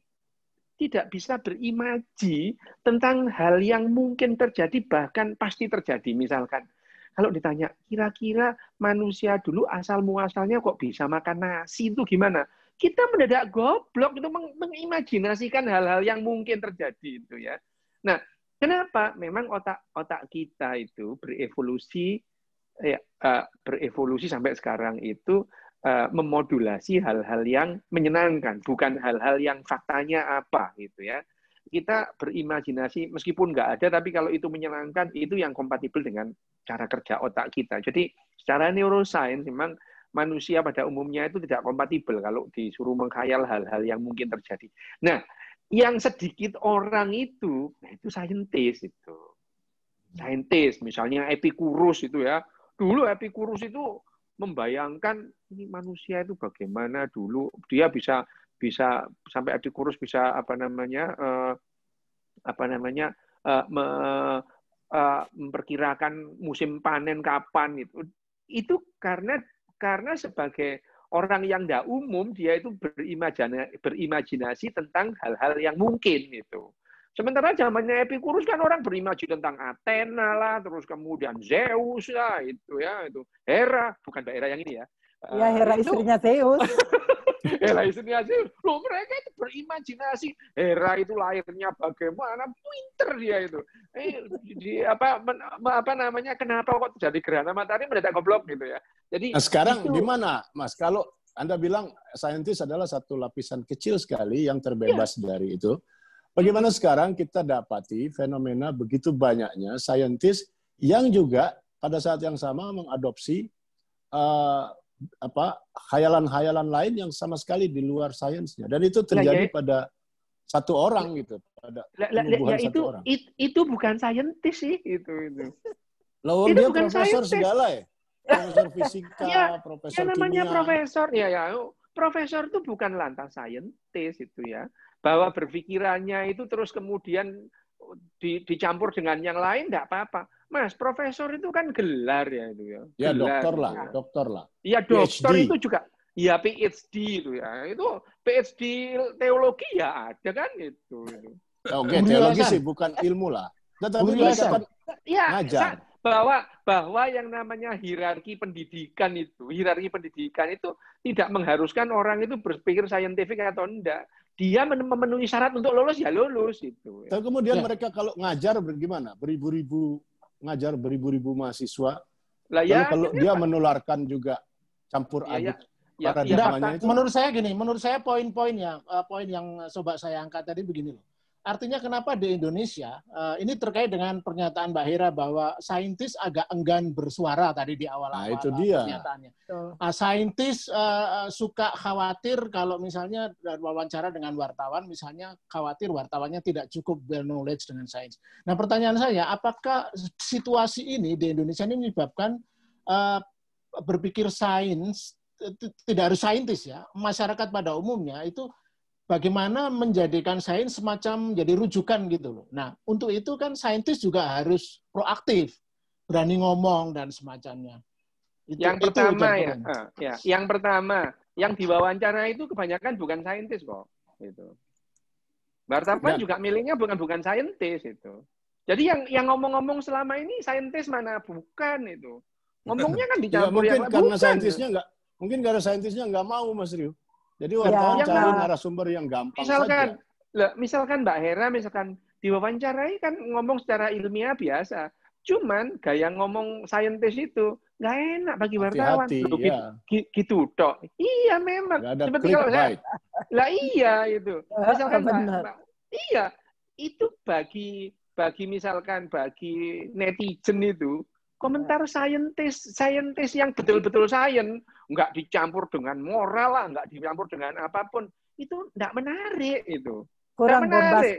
tidak bisa berimaji tentang hal yang mungkin terjadi bahkan pasti terjadi misalkan kalau ditanya kira-kira manusia dulu asal muasalnya kok bisa makan nasi itu gimana kita mendadak goblok itu mengimajinasikan hal-hal yang mungkin terjadi itu ya nah Kenapa? Memang otak otak kita itu berevolusi ya, uh, berevolusi sampai sekarang itu uh, memodulasi hal-hal yang menyenangkan, bukan hal-hal yang faktanya apa gitu ya. Kita berimajinasi meskipun nggak ada, tapi kalau itu menyenangkan itu yang kompatibel dengan cara kerja otak kita. Jadi secara neuroscience memang manusia pada umumnya itu tidak kompatibel kalau disuruh mengkhayal hal-hal yang mungkin terjadi. Nah, yang sedikit orang itu, nah itu saintis itu. Saintis, misalnya Epikurus itu ya. Dulu Epikurus itu membayangkan ini manusia itu bagaimana dulu dia bisa bisa sampai Epikurus bisa apa namanya eh, apa namanya eh, me, eh, memperkirakan musim panen kapan itu. Itu karena karena sebagai orang yang tidak umum dia itu berimajinasi, berimajinasi tentang hal-hal yang mungkin itu. Sementara zamannya Epikurus kan orang berimajinasi tentang Athena lah, terus kemudian Zeus lah itu ya, itu Hera, bukan daerah yang ini ya. Ya, eh, Hera itu. istrinya Zeus. Hera istrinya Zeus. Loh, mereka itu berimajinasi. Hera itu lahirnya bagaimana? Pinter dia itu. Eh, di, apa, men, apa namanya? Kenapa kok jadi gerhana matahari mendadak goblok gitu ya? Jadi nah, sekarang itu, gimana, Mas? Kalau anda bilang saintis adalah satu lapisan kecil sekali yang terbebas ya. dari itu. Bagaimana iya. sekarang kita dapati fenomena begitu banyaknya saintis yang juga pada saat yang sama mengadopsi uh, apa khayalan-khayalan lain yang sama sekali di luar sainsnya dan itu terjadi nah, ya. pada satu orang gitu pada ya, itu, satu orang. It, itu bukan saintis sih itu itu. Loh, itu dia bukan profesor segala ya. Profesor fisika, ya, profesor ya, namanya kimia. profesor ya ya. Profesor itu bukan lantas saintis itu ya. Bahwa berpikirannya itu terus kemudian di, dicampur dengan yang lain tidak apa-apa. Mas, profesor itu kan gelar ya itu ya. ya gelar, ya dokter gitu lah, ya. dokter lah. Iya dokter PhD. itu juga. Iya PhD itu ya. Itu PhD teologi ya ada kan itu. itu. Oke, okay, teologi sih bukan eh, ilmu lah. Tetapi mereka kan ya, ngajar. Bahwa bahwa yang namanya hierarki pendidikan itu, hierarki pendidikan itu tidak mengharuskan orang itu berpikir saintifik atau enggak dia memenuhi syarat untuk lulus ya lulus itu. Ya. Tapi kemudian ya. mereka kalau ngajar gimana? Beribu-ribu ngajar beribu-ribu mahasiswa. Lah, ya, kalau dia ya, menularkan juga campur iya, iya. ya, aduk. Ya. Ya, ya, itu. Menurut saya gini, menurut saya poin-poinnya, eh, poin yang sobat saya angkat tadi begini loh. Artinya kenapa di Indonesia, eh, ini terkait dengan pernyataan Mbak Hera bahwa saintis agak enggan bersuara tadi di awal-awal nah, itu dia. pernyataannya. Uh, saintis uh, suka khawatir kalau misalnya wawancara dengan wartawan, misalnya khawatir wartawannya tidak cukup well knowledge dengan sains. Nah pertanyaan saya, apakah situasi ini di Indonesia ini menyebabkan uh, berpikir sains, tidak harus saintis ya, masyarakat pada umumnya itu bagaimana menjadikan sains semacam jadi rujukan gitu loh. Nah, untuk itu kan saintis juga harus proaktif, berani ngomong dan semacamnya. Itu, yang itu pertama ya, eh, ya, yang pertama, yang diwawancara itu kebanyakan bukan saintis kok, gitu. Bartapan ya. juga miliknya bukan bukan saintis itu. Jadi yang yang ngomong-ngomong selama ini saintis mana bukan itu. Ngomongnya kan ya, dicampur ya, mungkin karena bukan. saintisnya enggak gitu. mungkin karena saintisnya nggak mau Mas Rio jadi iya. wartawan ya, cari narasumber yang gampang misalkan, saja. misalkan Mbak Hera, misalkan diwawancarai kan ngomong secara ilmiah biasa. Cuman gaya ngomong saintis itu nggak enak bagi wartawan. Hati -hati, Loh, ya. gitu, gitu toh. Iya memang. Seperti kalau saya, lah iya itu. Misalkan Mbak, Mbak, iya itu bagi bagi misalkan bagi netizen itu komentar saintis saintis yang betul-betul sains nggak dicampur dengan moral lah nggak dicampur dengan apapun itu nggak menarik itu kurang menarik.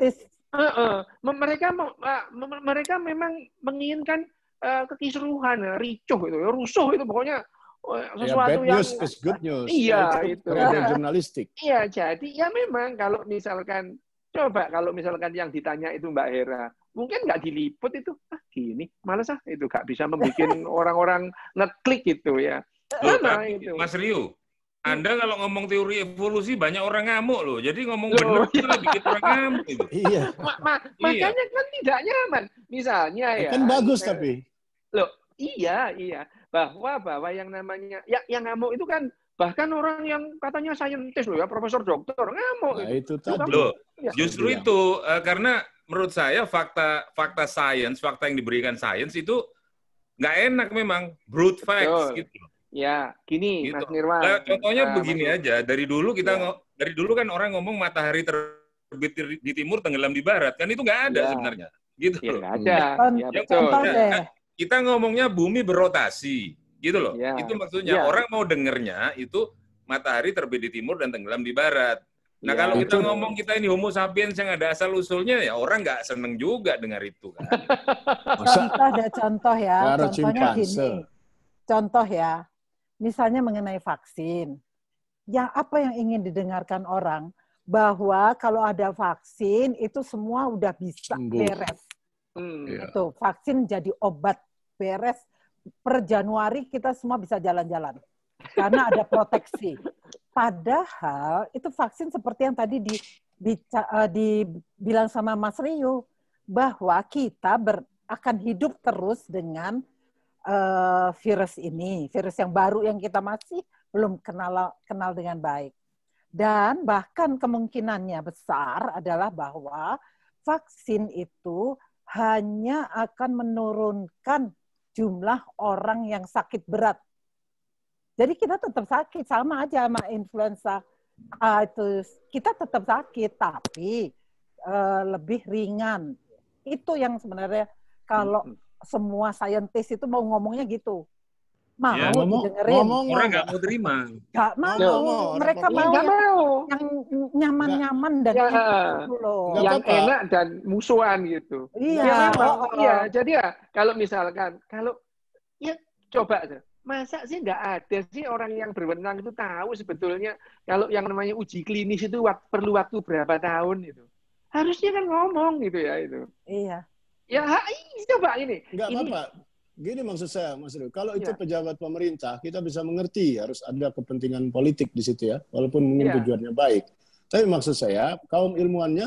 uh -uh. mereka uh, mereka memang menginginkan uh, kekisruhan ricuh itu ya, rusuh itu pokoknya eh, ya, sesuatu yeah, bad yang news is good news iya itu, itu. Iya. jurnalistik iya jadi ya memang kalau misalkan coba kalau misalkan yang ditanya itu Mbak Hera mungkin nggak diliput itu ah gini males ah itu nggak bisa membuat orang-orang ngeklik gitu ya Loh, Mana tapi, nah, itu? Mas Rio anda hmm. kalau ngomong teori evolusi banyak orang ngamuk loh. Jadi ngomong loh, benar iya. itu kita orang ngamuk. Itu. Iya. Ma ma iya. Makanya kan tidak nyaman. Misalnya kan ya. Kan bagus tapi. Loh, iya, iya. Bahwa bahwa yang namanya ya yang ngamuk itu kan bahkan orang yang katanya saintis loh ya, profesor doktor ngamuk. Nah, itu tadi. Loh, iya. justru iya. itu uh, karena menurut saya fakta fakta sains, fakta yang diberikan sains itu nggak enak memang brute facts Betul. gitu. Ya, gini gitu. Mas Nirwan. Nah, contohnya uh, begini Mas... aja, dari dulu kita ya. dari dulu kan orang ngomong matahari terbit di timur tenggelam di barat, kan itu nggak ada ya. sebenarnya. Gitu ya, loh. ada. Iya, kan? Ya, ya, betul. Nah, kita ngomongnya bumi berotasi, gitu loh. Ya. Itu maksudnya ya. orang mau dengernya itu matahari terbit di timur dan tenggelam di barat. Nah ya, kalau itu. kita ngomong kita ini homo sapiens yang ada asal usulnya ya orang nggak seneng juga dengar itu kan. contoh ada contoh ya, Baru contohnya cimpanse. gini. Contoh ya, misalnya mengenai vaksin. ya apa yang ingin didengarkan orang bahwa kalau ada vaksin itu semua udah bisa Sembuh. beres. Hmm. Itu iya. vaksin jadi obat beres per Januari kita semua bisa jalan-jalan karena ada proteksi. Padahal itu vaksin seperti yang tadi di, di, eh, dibilang sama Mas Rio bahwa kita ber, akan hidup terus dengan uh, virus ini, virus yang baru yang kita masih belum kenal kenal dengan baik. Dan bahkan kemungkinannya besar adalah bahwa vaksin itu hanya akan menurunkan jumlah orang yang sakit berat jadi kita tetap sakit sama aja sama influenza uh, itu kita tetap sakit tapi uh, lebih ringan. Itu yang sebenarnya kalau hmm. semua saintis itu mau ngomongnya gitu mau ya, ngomong, dengerin. Ngomong, orang nggak mau terima. Gak mau. Gak mau. Mereka mau, yang, mau yang nyaman-nyaman dan ya, eh, itu loh. Yang apa. enak dan musuhan gitu. Iya. Ya, oh, oh, oh. Iya. Jadi ya kalau misalkan kalau ya coba aja. Masa sih nggak ada sih orang yang berwenang itu tahu sebetulnya kalau yang namanya uji klinis itu wak, perlu waktu berapa tahun itu. Harusnya kan ngomong gitu ya itu. Iya. Ya coba iya, ini. Nggak apa-apa. Gini maksud saya, Mas Rio. Kalau itu ya. pejabat pemerintah, kita bisa mengerti harus ada kepentingan politik di situ ya, walaupun mungkin ya. tujuannya baik. Tapi maksud saya, kaum ilmuannya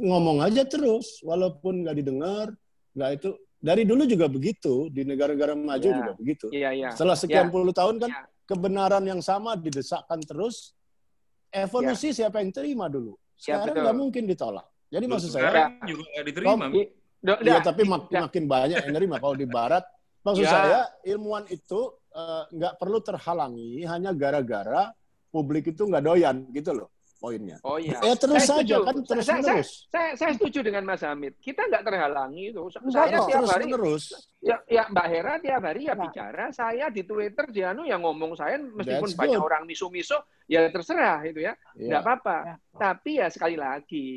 ngomong aja terus, walaupun nggak didengar, nggak itu dari dulu juga begitu di negara-negara maju yeah. juga begitu. Yeah, yeah. Setelah sekian yeah. puluh tahun kan yeah. kebenaran yang sama didesakkan terus, evolusi yeah. siapa yang terima dulu? Iya, Sekarang nggak mungkin ditolak. Jadi maksud saya juga nggak diterima. Kom, ya, iya, tapi mak makin banyak yang nerima. Kalau di Barat, maksud yeah. saya ilmuwan itu eh, nggak uh, perlu terhalangi hanya gara-gara publik itu nggak doyan gitu loh poinnya. Oh iya. Ya terus saya saja kan terus saya, menerus. Saya, saya, saya setuju dengan Mas Hamid. Kita nggak terhalangi itu. Saya tiap terus hari terus. Ya, ya Mbak Hera tiap hari ya nah. bicara. Saya di Twitter di anu yang ngomong saya meskipun That's banyak good. orang misu-misu ya terserah itu ya. Iya. Nggak apa-apa. Yeah. Tapi ya sekali lagi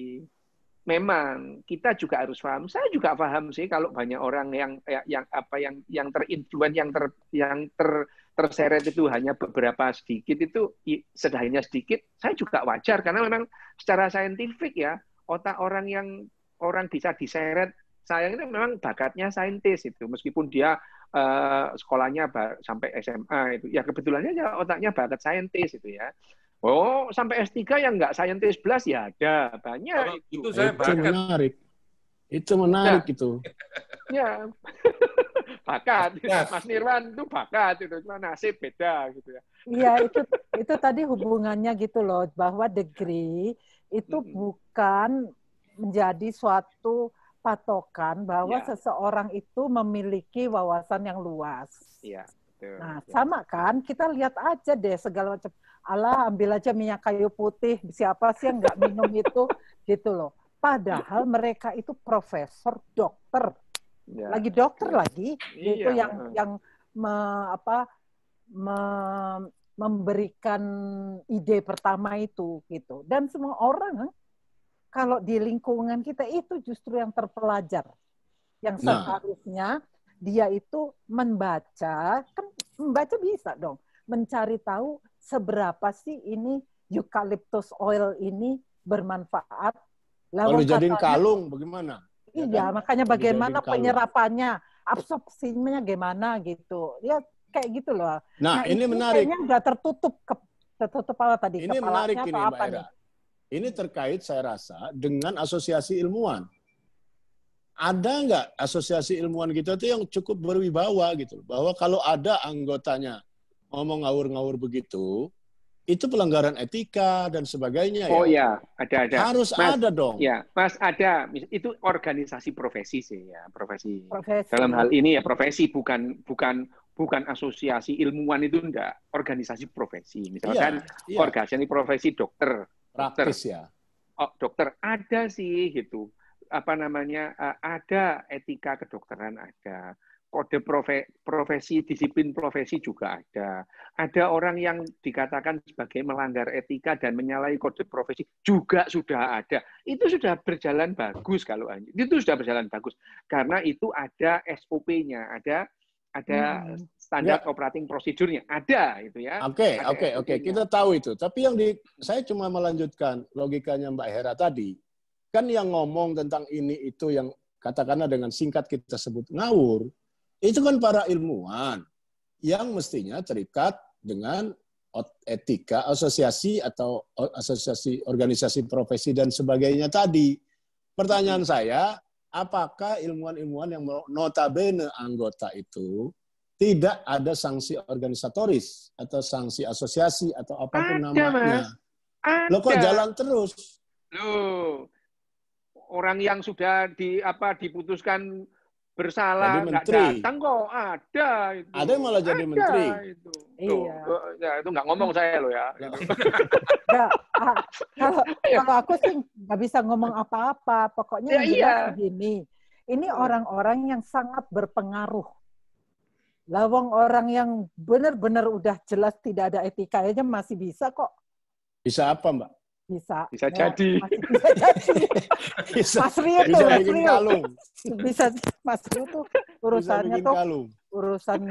memang kita juga harus paham. Saya juga paham sih kalau banyak orang yang ya, yang apa yang yang terinfluen yang ter yang ter terseret itu hanya beberapa sedikit itu sedahnya sedikit saya juga wajar karena memang secara saintifik ya otak orang yang orang bisa diseret sayang ini memang bakatnya saintis itu meskipun dia uh, sekolahnya sampai SMA itu ya kebetulannya ya otaknya bakat saintis itu ya oh sampai S3 yang nggak saintis belas ya ada banyak Kalau itu. Gitu itu saya bakat. menarik itu menarik nah, itu ya bakat Mas Nirwan itu bakat itu cuma nasib beda gitu ya iya itu itu tadi hubungannya gitu loh bahwa degree itu mm -hmm. bukan menjadi suatu patokan bahwa ya. seseorang itu memiliki wawasan yang luas iya Nah, ya. sama kan? Kita lihat aja deh segala macam. Allah ambil aja minyak kayu putih. Siapa sih yang nggak minum itu? Gitu loh. Padahal mereka itu profesor, dokter, ya. lagi dokter lagi iya. itu yang yang me, apa me, memberikan ide pertama itu gitu dan semua orang kalau di lingkungan kita itu justru yang terpelajar yang nah. seharusnya nah. dia itu membaca kan membaca bisa dong mencari tahu seberapa sih ini eucalyptus oil ini bermanfaat Lalu jadiin kalung bagaimana? Iya, kan? kan? makanya bagaimana penyerapannya, absorpsinya gimana gitu. Ya kayak gitu loh. Nah, nah ini, ini menarik. Kayaknya nggak tertutup ke tertutup apa tadi? Ini menarik ini, apa Mbak Nih? Ini terkait saya rasa dengan asosiasi ilmuwan. Ada nggak asosiasi ilmuwan kita gitu itu yang cukup berwibawa gitu? Bahwa kalau ada anggotanya ngomong ngawur-ngawur begitu, itu pelanggaran etika dan sebagainya. Oh ya, ya ada ada. Harus mas, ada dong. Ya, mas ada. Itu organisasi profesi sih ya, profesi. profesi. Dalam hal ini ya profesi bukan bukan bukan asosiasi ilmuwan itu enggak, organisasi profesi. Misalkan ya, ya. organisasi profesi dokter. Praktis dokter. ya. Oh, dokter ada sih gitu. Apa namanya? Eh, ada etika kedokteran ada kode profe, profesi, disiplin profesi juga ada. Ada orang yang dikatakan sebagai melanggar etika dan menyalahi kode profesi juga sudah ada. Itu sudah berjalan bagus kalau itu sudah berjalan bagus karena itu ada SOP-nya, ada ada hmm. standar ya. operating prosedurnya ada itu ya. Oke, oke, oke. Kita tahu itu. Tapi yang di saya cuma melanjutkan logikanya Mbak Hera tadi. Kan yang ngomong tentang ini itu yang katakanlah dengan singkat kita sebut ngawur, itu kan para ilmuwan yang mestinya terikat dengan etika asosiasi atau asosiasi organisasi profesi dan sebagainya tadi. Pertanyaan saya, apakah ilmuwan-ilmuwan yang notabene anggota itu tidak ada sanksi organisatoris atau sanksi asosiasi atau apapun ada, namanya. Lo kok jalan terus? Loh, orang yang sudah di apa diputuskan bersalah nggak datang kok ada itu. ada yang malah jadi ada, menteri itu. iya eh, ya itu nggak ngomong saya lo ya nah, kalau kalau aku sih nggak bisa ngomong apa-apa pokoknya ya, iya. begini ini hmm. orang-orang yang sangat berpengaruh lawang orang yang benar-benar udah jelas tidak ada etika aja masih bisa kok bisa apa mbak bisa bisa ya, jadi bisa jadi bisa, Mas Rio bisa tuh Mas Rio bisa Mas Rio tuh urusannya tuh urusan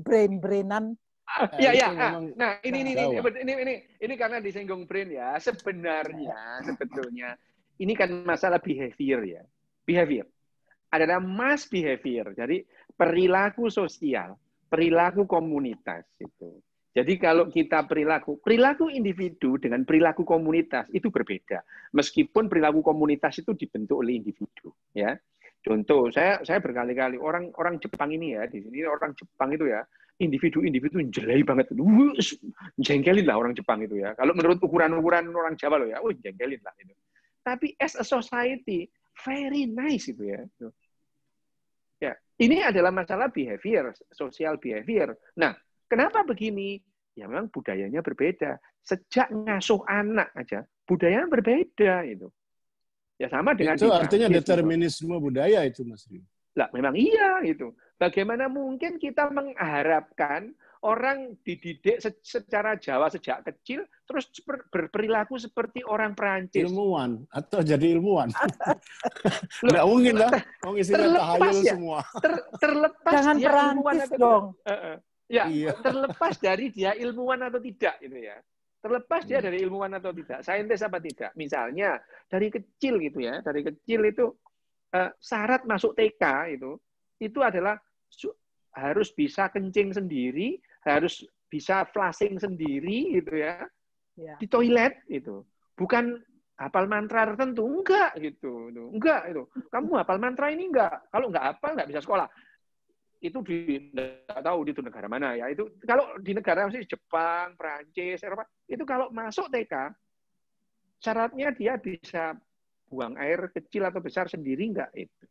brain brainan ah, nah, ya ya memang, nah ini ini, ini ini ini ini karena disinggung brain ya sebenarnya iya. sebetulnya ini kan masalah behavior ya behavior adalah mass behavior jadi perilaku sosial perilaku komunitas itu jadi kalau kita perilaku, perilaku individu dengan perilaku komunitas itu berbeda. Meskipun perilaku komunitas itu dibentuk oleh individu, ya. Contoh, saya saya berkali-kali orang orang Jepang ini ya, di sini orang Jepang itu ya, individu-individu jelek banget. wuh jengkelin lah orang Jepang itu ya. Kalau menurut ukuran-ukuran orang Jawa loh ya, oh jengkelin lah itu. Tapi as a society, very nice itu ya. Ya, ini adalah masalah behavior, social behavior. Nah, Kenapa begini? Ya memang budayanya berbeda. Sejak ngasuh anak aja, budaya berbeda itu. Ya sama dengan itu artinya itu. determinisme budaya itu Mas Rio. Lah memang iya itu. Bagaimana mungkin kita mengharapkan orang dididik secara Jawa sejak kecil terus berperilaku seperti orang Perancis. Ilmuwan atau jadi ilmuwan. Enggak mungkin lah. Wong isinya tahayul ya? semua. Ter, terlepas Jangan ya Perancis atau dong. Uh -uh. Ya, iya. terlepas dari dia ilmuwan atau tidak gitu ya. Terlepas dia hmm. dari ilmuwan atau tidak, saintis apa tidak. Misalnya dari kecil gitu ya, dari kecil itu eh, syarat masuk TK itu itu adalah harus bisa kencing sendiri, harus bisa flashing sendiri gitu ya. ya. Di toilet itu. Bukan hafal mantra tertentu enggak gitu, enggak itu kamu hafal mantra ini enggak kalau enggak hafal enggak bisa sekolah itu di nggak tahu itu negara mana ya itu kalau di negara sih Jepang, Prancis, Eropa itu kalau masuk TK syaratnya dia bisa buang air kecil atau besar sendiri nggak itu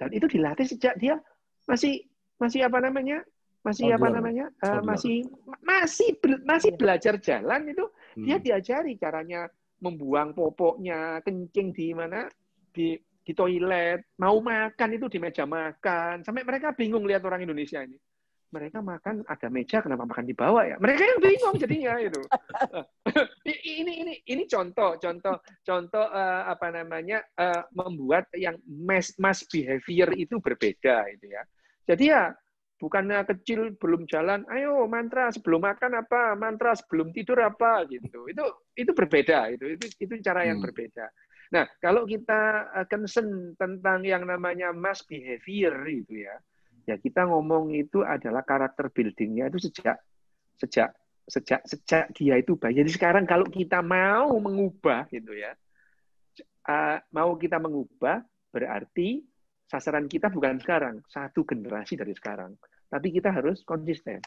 dan itu dilatih sejak dia masih masih apa namanya masih apa namanya uh, masih masih masih hmm. belajar jalan itu hmm. dia diajari caranya membuang popoknya kencing di mana di di toilet, mau makan itu di meja makan. Sampai mereka bingung lihat orang Indonesia ini. Mereka makan ada meja, kenapa makan di bawah ya? Mereka yang bingung jadinya itu. ini ini ini contoh, contoh, contoh uh, apa namanya uh, membuat yang mass mass behavior itu berbeda itu ya. Jadi ya bukannya kecil belum jalan, ayo mantra sebelum makan apa, mantra sebelum tidur apa gitu. Itu itu berbeda itu itu itu cara yang hmm. berbeda. Nah, kalau kita eh, concern tentang yang namanya mass behavior itu ya, ya kita ngomong itu adalah karakter buildingnya itu sejak sejak sejak sejak dia itu bayi. Jadi sekarang kalau kita mau mengubah gitu ya, eh, mau kita mengubah berarti sasaran kita bukan sekarang, satu generasi dari sekarang, tapi kita harus konsisten.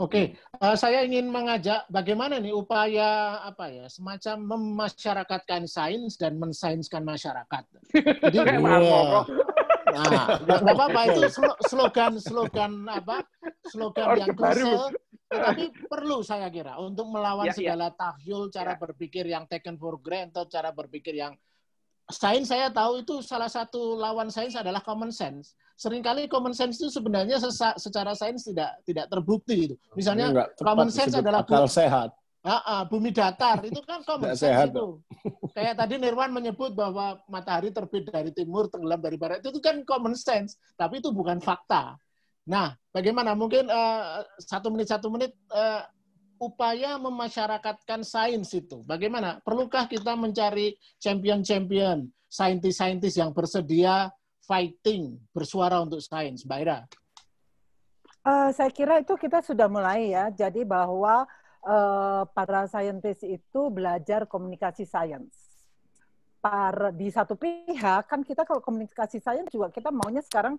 Oke, okay. Hmm. uh, eh, saya ingin mengajak bagaimana nih upaya apa ya semacam memasyarakatkan sains dan mensainskan masyarakat. Jadi wow. Nah, nggak apa-apa itu slogan slogan apa slogan yang kusel, tetapi perlu saya kira untuk melawan ya, ya. segala ya. tahyul cara ya. berpikir yang taken for granted, cara berpikir yang sains saya tahu itu salah satu lawan sains adalah common sense. Seringkali common sense itu sebenarnya secara sains tidak tidak terbukti itu. Misalnya common sense adalah akal bumi, sehat. Uh, bumi datar itu kan common sense sehat. itu. Kayak tadi Nirwan menyebut bahwa matahari terbit dari timur, tenggelam dari barat itu, kan common sense, tapi itu bukan fakta. Nah, bagaimana mungkin uh, satu menit satu menit uh, upaya memasyarakatkan sains itu. Bagaimana? Perlukah kita mencari champion-champion, saintis-saintis yang bersedia fighting, bersuara untuk sains, Mbak Ira? Uh, saya kira itu kita sudah mulai ya. Jadi bahwa uh, para saintis itu belajar komunikasi sains. Para, di satu pihak kan kita kalau komunikasi sains juga kita maunya sekarang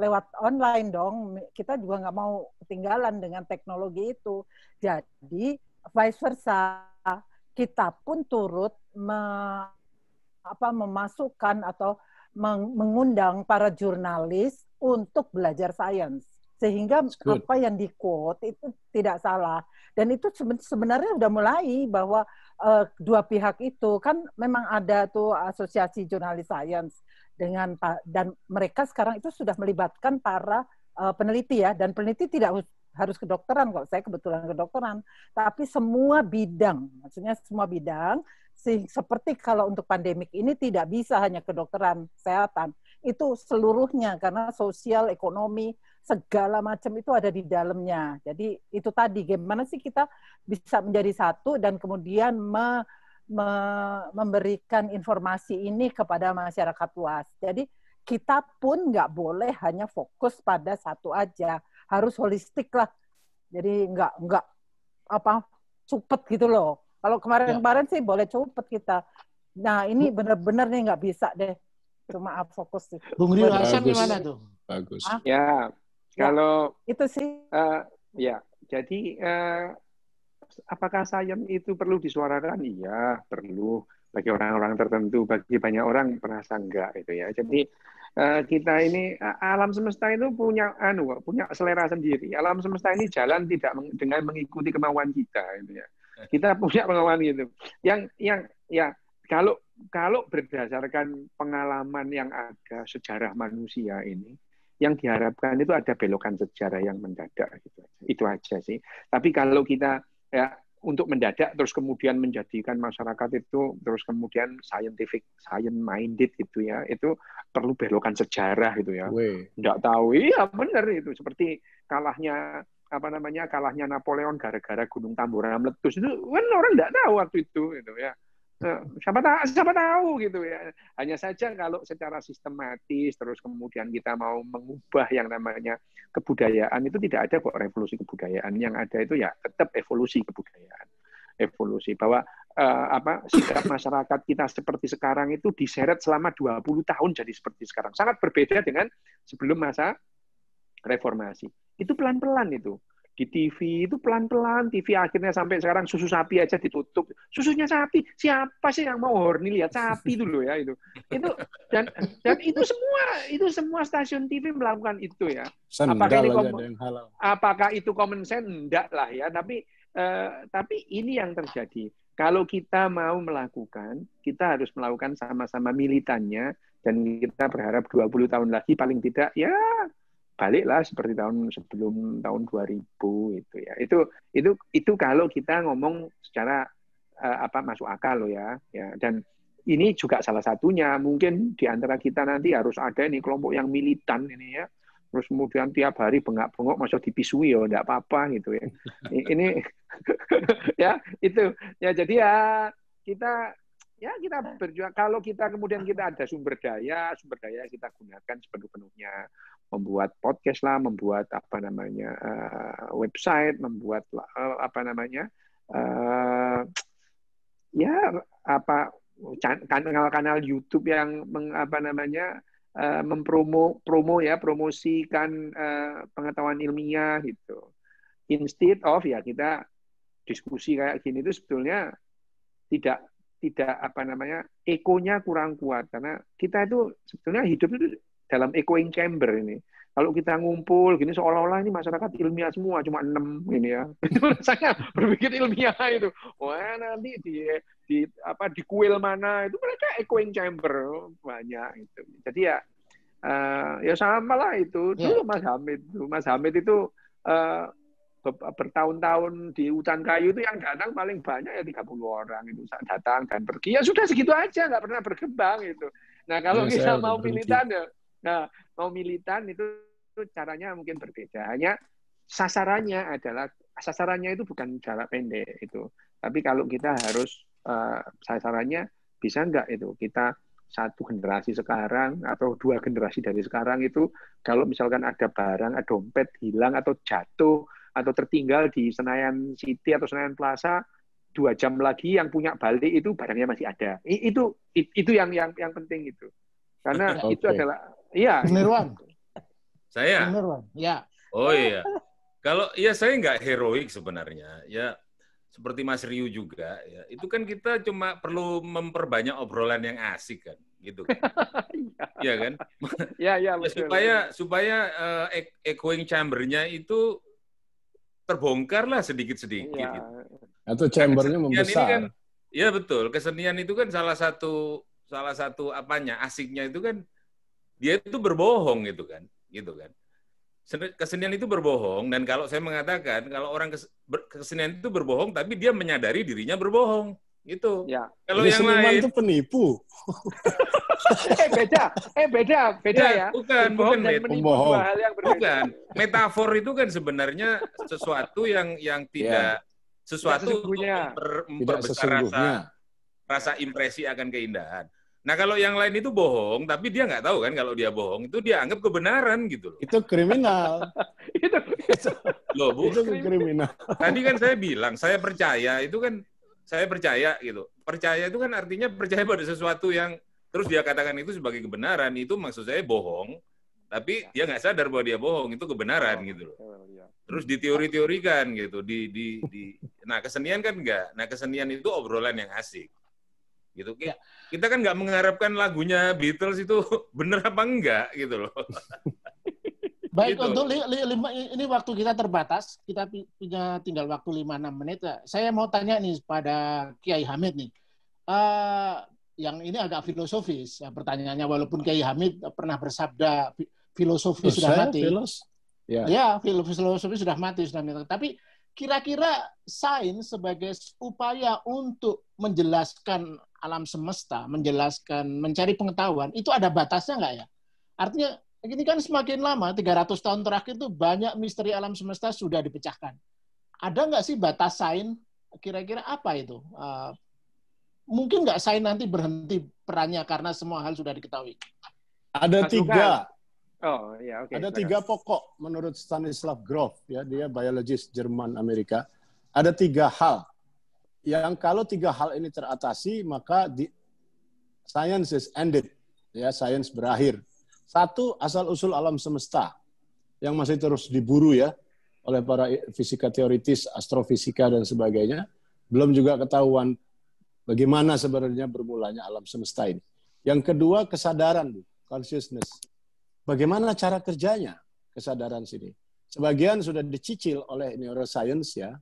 lewat online dong. Kita juga nggak mau ketinggalan dengan teknologi itu. Jadi vice versa kita pun turut me, apa, memasukkan atau mengundang para jurnalis untuk belajar sains sehingga apa yang di quote itu tidak salah dan itu sebenarnya sudah mulai bahwa uh, dua pihak itu kan memang ada tuh asosiasi jurnalis sains dengan dan mereka sekarang itu sudah melibatkan para uh, peneliti ya dan peneliti tidak harus kedokteran kok saya kebetulan kedokteran tapi semua bidang maksudnya semua bidang sih seperti kalau untuk pandemik ini tidak bisa hanya kedokteran kesehatan itu seluruhnya karena sosial ekonomi segala macam itu ada di dalamnya jadi itu tadi gimana sih kita bisa menjadi satu dan kemudian me, me memberikan informasi ini kepada masyarakat luas. Jadi kita pun nggak boleh hanya fokus pada satu aja, harus holistik lah. Jadi nggak nggak apa cupet gitu loh. Kalau kemarin-kemarin ya. sih boleh cupet kita. Nah ini benar-benar nih nggak bisa deh. Cuma maaf fokus sih. Bung Rio gimana tuh? Bagus. Ah? Ya kalau ya, itu sih. Uh, ya jadi uh, apakah sayang itu perlu disuarakan? Iya, perlu bagi orang-orang tertentu, bagi banyak orang merasa enggak itu ya. Jadi eh, kita ini eh, alam semesta itu punya anu punya selera sendiri. Alam semesta ini jalan tidak dengan mengikuti kemauan kita itu ya. Kita punya pengalaman gitu. Yang yang ya kalau kalau berdasarkan pengalaman yang ada sejarah manusia ini, yang diharapkan itu ada belokan sejarah yang mendadak gitu Itu aja sih. Tapi kalau kita ya untuk mendadak terus kemudian menjadikan masyarakat itu terus kemudian scientific science minded gitu ya itu perlu belokan sejarah gitu ya tidak tahu iya benar itu seperti kalahnya apa namanya kalahnya Napoleon gara-gara Gunung Tambora meletus itu kan orang tidak tahu waktu itu gitu ya Gitu. siapa tahu siapa tahu gitu ya hanya saja kalau secara sistematis terus kemudian kita mau mengubah yang namanya kebudayaan itu tidak ada kok revolusi kebudayaan yang ada itu ya tetap evolusi kebudayaan evolusi bahwa eh, apa sikap masyarakat kita seperti sekarang itu diseret selama 20 tahun jadi seperti sekarang sangat berbeda dengan sebelum masa reformasi itu pelan-pelan itu di TV itu pelan-pelan TV akhirnya sampai sekarang susu sapi aja ditutup susunya sapi siapa sih yang mau horny lihat sapi dulu ya itu itu dan dan itu semua itu semua stasiun TV melakukan itu ya apakah ini halal apakah itu common sense enggak lah ya tapi eh, tapi ini yang terjadi kalau kita mau melakukan kita harus melakukan sama-sama militannya dan kita berharap 20 tahun lagi paling tidak ya baliklah seperti tahun sebelum tahun 2000 itu ya. Itu itu itu kalau kita ngomong secara uh, apa masuk akal loh ya. Ya dan ini juga salah satunya mungkin di antara kita nanti harus ada nih kelompok yang militan ini ya. Terus kemudian tiap hari bengak-bengok masuk dipisui ya enggak apa-apa gitu ya. Ini ya itu ya jadi ya kita ya kita berjuang kalau kita kemudian kita ada sumber daya sumber daya kita gunakan sepenuh penuhnya membuat podcast lah, membuat apa namanya uh, website, membuat uh, apa namanya uh, ya apa kan, kanal-kanal YouTube yang meng, apa namanya uh, mempromo promo ya promosikan uh, pengetahuan ilmiah gitu. Instead of ya kita diskusi kayak gini itu sebetulnya tidak tidak apa namanya ekonya kurang kuat karena kita itu sebetulnya hidup itu dalam echoing chamber ini. Kalau kita ngumpul gini seolah-olah ini masyarakat ilmiah semua cuma enam ini ya. Itu rasanya berpikir ilmiah itu. Wah nanti di di apa di kuil mana itu mereka echoing chamber oh, banyak itu. Jadi ya uh, ya sama lah itu. Ya. Dulu yeah. Mas Hamid, Mas Hamid itu uh, bertahun-tahun di hutan kayu itu yang datang paling banyak ya 30 orang itu datang dan pergi ya sudah segitu aja nggak pernah berkembang itu. Nah kalau ya, kita mau militan ya Nah, mau militan itu, caranya mungkin berbeda. Hanya sasarannya adalah sasarannya itu bukan jarak pendek itu. Tapi kalau kita harus uh, sasarannya bisa enggak itu kita satu generasi sekarang atau dua generasi dari sekarang itu kalau misalkan ada barang, ada dompet hilang atau jatuh atau tertinggal di Senayan City atau Senayan Plaza dua jam lagi yang punya balik itu barangnya masih ada. Itu itu yang yang yang penting itu. Karena okay. itu adalah Iya. Nirwan. Saya. Nirwan. Ya. Oh iya. Kalau ya saya nggak heroik sebenarnya. Ya seperti Mas Ryu juga. Ya. Itu kan kita cuma perlu memperbanyak obrolan yang asik kan, gitu kan. Iya kan? Iya iya. Ya, supaya supaya uh, echoing chambernya itu terbongkar lah sedikit-sedikit. Ya. Gitu. Atau chambernya nah, membesar. Kan, ya betul. Kesenian itu kan salah satu salah satu apanya asiknya itu kan dia itu berbohong gitu kan, gitu kan. Kesenian itu berbohong dan kalau saya mengatakan kalau orang kesenian itu berbohong tapi dia menyadari dirinya berbohong gitu. Ya. Kalau yang lain itu penipu. eh beda, eh beda, beda ya. ya. Bukan, bukan met pembohong. Bukan. Metafor itu kan sebenarnya sesuatu yang yang ya. tidak ya. sesuatu tidak untuk memperbesar rasa rasa impresi akan keindahan. Nah kalau yang lain itu bohong, tapi dia nggak tahu kan kalau dia bohong itu dia anggap kebenaran gitu loh. Itu kriminal. itu loh bu. Itu kriminal. Tadi kan saya bilang saya percaya itu kan saya percaya gitu. Percaya itu kan artinya percaya pada sesuatu yang terus dia katakan itu sebagai kebenaran itu maksud saya bohong. Tapi dia nggak sadar bahwa dia bohong itu kebenaran oh, gitu loh. Terus diteori-teorikan gitu di di di. Nah kesenian kan nggak Nah kesenian itu obrolan yang asik gitu. Ya kita kan nggak mengharapkan lagunya Beatles itu bener apa enggak gitu loh. Baik gitu. untuk li, li, lima, ini waktu kita terbatas, kita punya tinggal waktu 5 enam menit. Nah, saya mau tanya nih pada Kiai Hamid nih, uh, yang ini agak filosofis ya, pertanyaannya walaupun Kiai Hamid pernah bersabda filosofi Terus sudah saya, mati. Filos? Ya. ya filosofis filosofi sudah mati sudah mati. Tapi kira-kira sains sebagai upaya untuk menjelaskan alam semesta, menjelaskan, mencari pengetahuan, itu ada batasnya nggak ya? Artinya ini kan semakin lama, 300 tahun terakhir itu banyak misteri alam semesta sudah dipecahkan. Ada nggak sih batas sain? Kira-kira apa itu? Eh, mungkin nggak sain nanti berhenti perannya karena semua hal sudah diketahui. Ada tiga. Oh ya, Okay. Ada tiga pokok menurut Stanislav Grof ya, dia biologis Jerman Amerika. Ada tiga hal yang kalau tiga hal ini teratasi maka di science is ended ya science berakhir satu asal usul alam semesta yang masih terus diburu ya oleh para fisika teoritis astrofisika dan sebagainya belum juga ketahuan bagaimana sebenarnya bermulanya alam semesta ini yang kedua kesadaran consciousness bagaimana cara kerjanya kesadaran sini sebagian sudah dicicil oleh neuroscience ya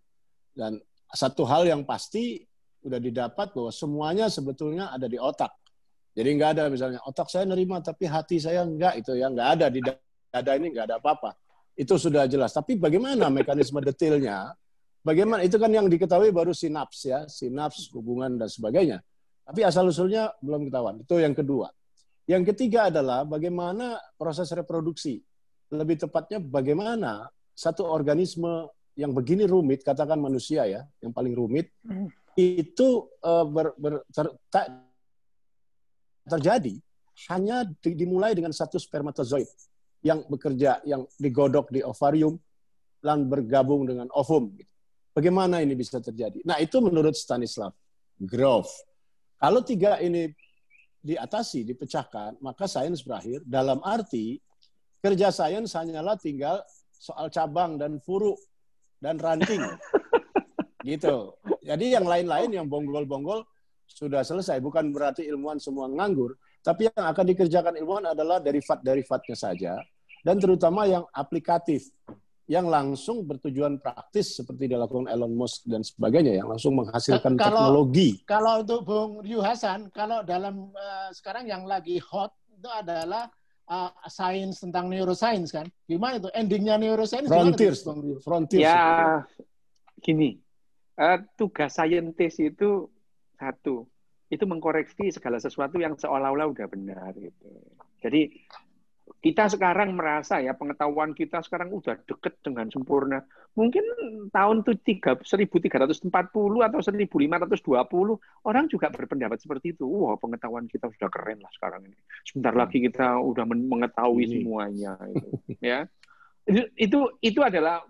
dan satu hal yang pasti udah didapat bahwa semuanya sebetulnya ada di otak. Jadi nggak ada misalnya otak saya nerima tapi hati saya nggak itu ya nggak ada di dada ini nggak ada apa-apa. Itu sudah jelas. Tapi bagaimana mekanisme detailnya? Bagaimana itu kan yang diketahui baru sinaps ya, sinaps hubungan dan sebagainya. Tapi asal usulnya belum ketahuan. Itu yang kedua. Yang ketiga adalah bagaimana proses reproduksi. Lebih tepatnya bagaimana satu organisme yang begini rumit, katakan manusia ya, yang paling rumit, hmm. itu uh, ber, ber, ter, ter, terjadi hanya di, dimulai dengan satu spermatozoid yang bekerja, yang digodok di ovarium, dan bergabung dengan ovum. Bagaimana ini bisa terjadi? Nah, itu menurut Stanislav Grof. Kalau tiga ini diatasi, dipecahkan, maka sains berakhir. Dalam arti, kerja sains hanyalah tinggal soal cabang dan furuk dan ranting. gitu. Jadi yang lain-lain yang bonggol-bonggol sudah selesai. Bukan berarti ilmuwan semua nganggur, tapi yang akan dikerjakan ilmuwan adalah dari dari derivatnya saja, dan terutama yang aplikatif, yang langsung bertujuan praktis seperti dilakukan Elon Musk dan sebagainya, yang langsung menghasilkan kalau, teknologi. Kalau untuk Bung Ryu Hasan, kalau dalam uh, sekarang yang lagi hot itu adalah uh, sains tentang neuroscience kan? Gimana itu endingnya neuroscience? Frontiers, gimana, frontiers. Ya, gini. Uh, tugas saintis itu satu, itu mengkoreksi segala sesuatu yang seolah-olah udah benar gitu. Jadi kita sekarang merasa ya pengetahuan kita sekarang udah deket dengan sempurna. Mungkin tahun itu 3, 1340 atau 1520 orang juga berpendapat seperti itu. Wah pengetahuan kita sudah keren lah sekarang ini. Sebentar hmm. lagi kita udah mengetahui semuanya itu, ya. Itu, itu itu adalah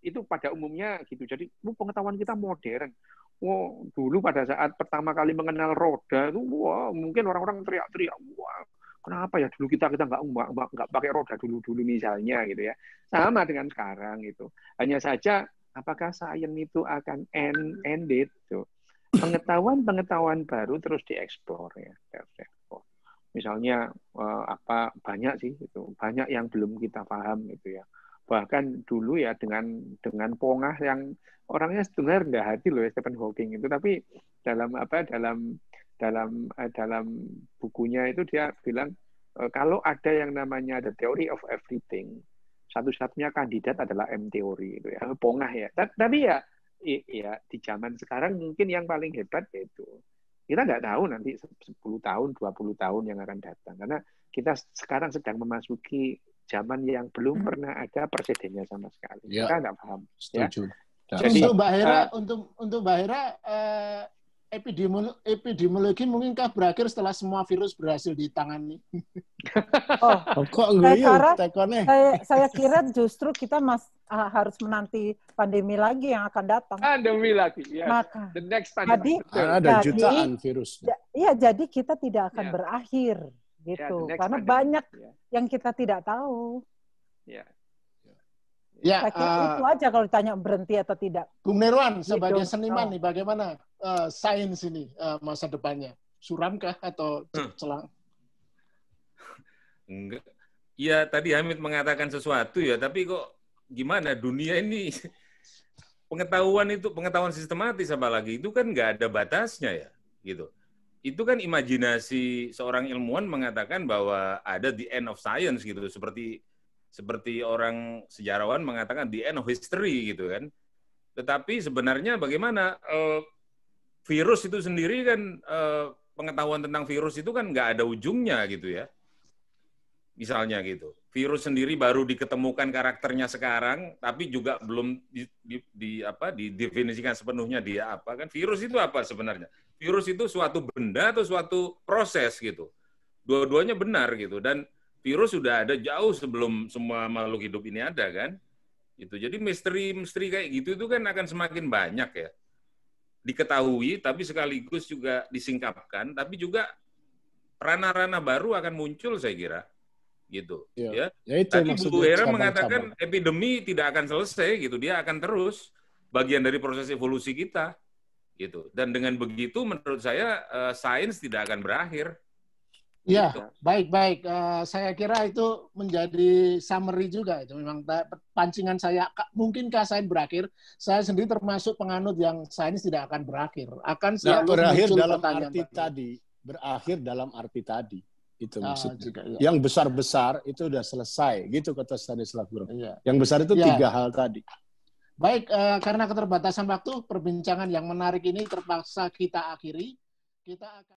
itu pada umumnya gitu. Jadi pengetahuan kita modern. Wow, dulu pada saat pertama kali mengenal roda itu, wah wow, mungkin orang-orang teriak-teriak, wow, kenapa ya dulu kita kita nggak nggak pakai roda dulu dulu misalnya gitu ya sama dengan sekarang gitu hanya saja apakah sains itu akan end ended tuh pengetahuan pengetahuan baru terus dieksplor ya dieksplor misalnya eh, apa banyak sih itu banyak yang belum kita paham gitu ya bahkan dulu ya dengan dengan pongah yang orangnya sebenarnya rendah hati loh ya Stephen Hawking itu tapi dalam apa dalam dalam eh, dalam bukunya itu dia bilang eh, kalau ada yang namanya the theory of everything, satu-satunya kandidat adalah M teori itu ya, eh, pongah ya. Tapi ya, ya di zaman sekarang mungkin yang paling hebat yaitu kita nggak tahu nanti 10 tahun, 20 tahun yang akan datang karena kita sekarang sedang memasuki zaman yang belum hmm. pernah ada presidennya sama sekali. Ya. Kita nggak paham. Ya. Setuju. Ya. Jadi, untuk Mbak Hera, uh, untuk untuk Mbak Hera uh, epidemiologi, epidemiologi mungkinkah berakhir setelah semua virus berhasil ditangani? Oh, kok saya, kira, ya saya, saya kira justru kita mas uh, harus menanti pandemi lagi yang akan datang. Pandemi lagi, ya. Maka, The next pandemi. Jadi, ah, ada jadi, jutaan virus. Iya, jadi kita tidak akan yeah. berakhir gitu, yeah, ya, karena pandemic. banyak yeah. yang kita tidak tahu. Yeah. Ya, uh, itu aja kalau ditanya berhenti atau tidak. Bung Nirwan gitu. sebagai seniman oh. nih bagaimana? uh, sains ini uh, masa depannya? Suramkah atau hmm. celang? Enggak. Ya tadi Hamid mengatakan sesuatu ya, tapi kok gimana dunia ini pengetahuan itu pengetahuan sistematis apalagi itu kan nggak ada batasnya ya gitu. Itu kan imajinasi seorang ilmuwan mengatakan bahwa ada the end of science gitu seperti seperti orang sejarawan mengatakan the end of history gitu kan. Tetapi sebenarnya bagaimana eh, virus itu sendiri kan eh, pengetahuan tentang virus itu kan nggak ada ujungnya gitu ya. Misalnya gitu. Virus sendiri baru diketemukan karakternya sekarang, tapi juga belum di, di, di apa didefinisikan sepenuhnya dia apa kan. Virus itu apa sebenarnya? Virus itu suatu benda atau suatu proses gitu. Dua-duanya benar gitu dan virus sudah ada jauh sebelum semua makhluk hidup ini ada kan. Itu jadi misteri-misteri kayak gitu itu kan akan semakin banyak ya diketahui tapi sekaligus juga disingkapkan tapi juga ranah-ranah baru akan muncul saya kira gitu ya, ya. ya itu Bu Hera mengatakan epidemi tidak akan selesai gitu dia akan terus bagian dari proses evolusi kita gitu dan dengan begitu menurut saya uh, sains tidak akan berakhir Ya gitu. baik baik. Uh, saya kira itu menjadi summary juga itu memang pancingan saya. Mungkinkah saya berakhir? Saya sendiri termasuk penganut yang saya ini tidak akan berakhir. Akan nah, berakhir dalam arti tadi. tadi. Berakhir dalam arti tadi itu ah, maksudnya. Juga, iya. Yang besar-besar itu sudah selesai gitu kata Stanislav Grof. Iya. Yang besar itu iya. tiga hal tadi. Baik, uh, karena keterbatasan waktu, perbincangan yang menarik ini terpaksa kita akhiri. Kita akan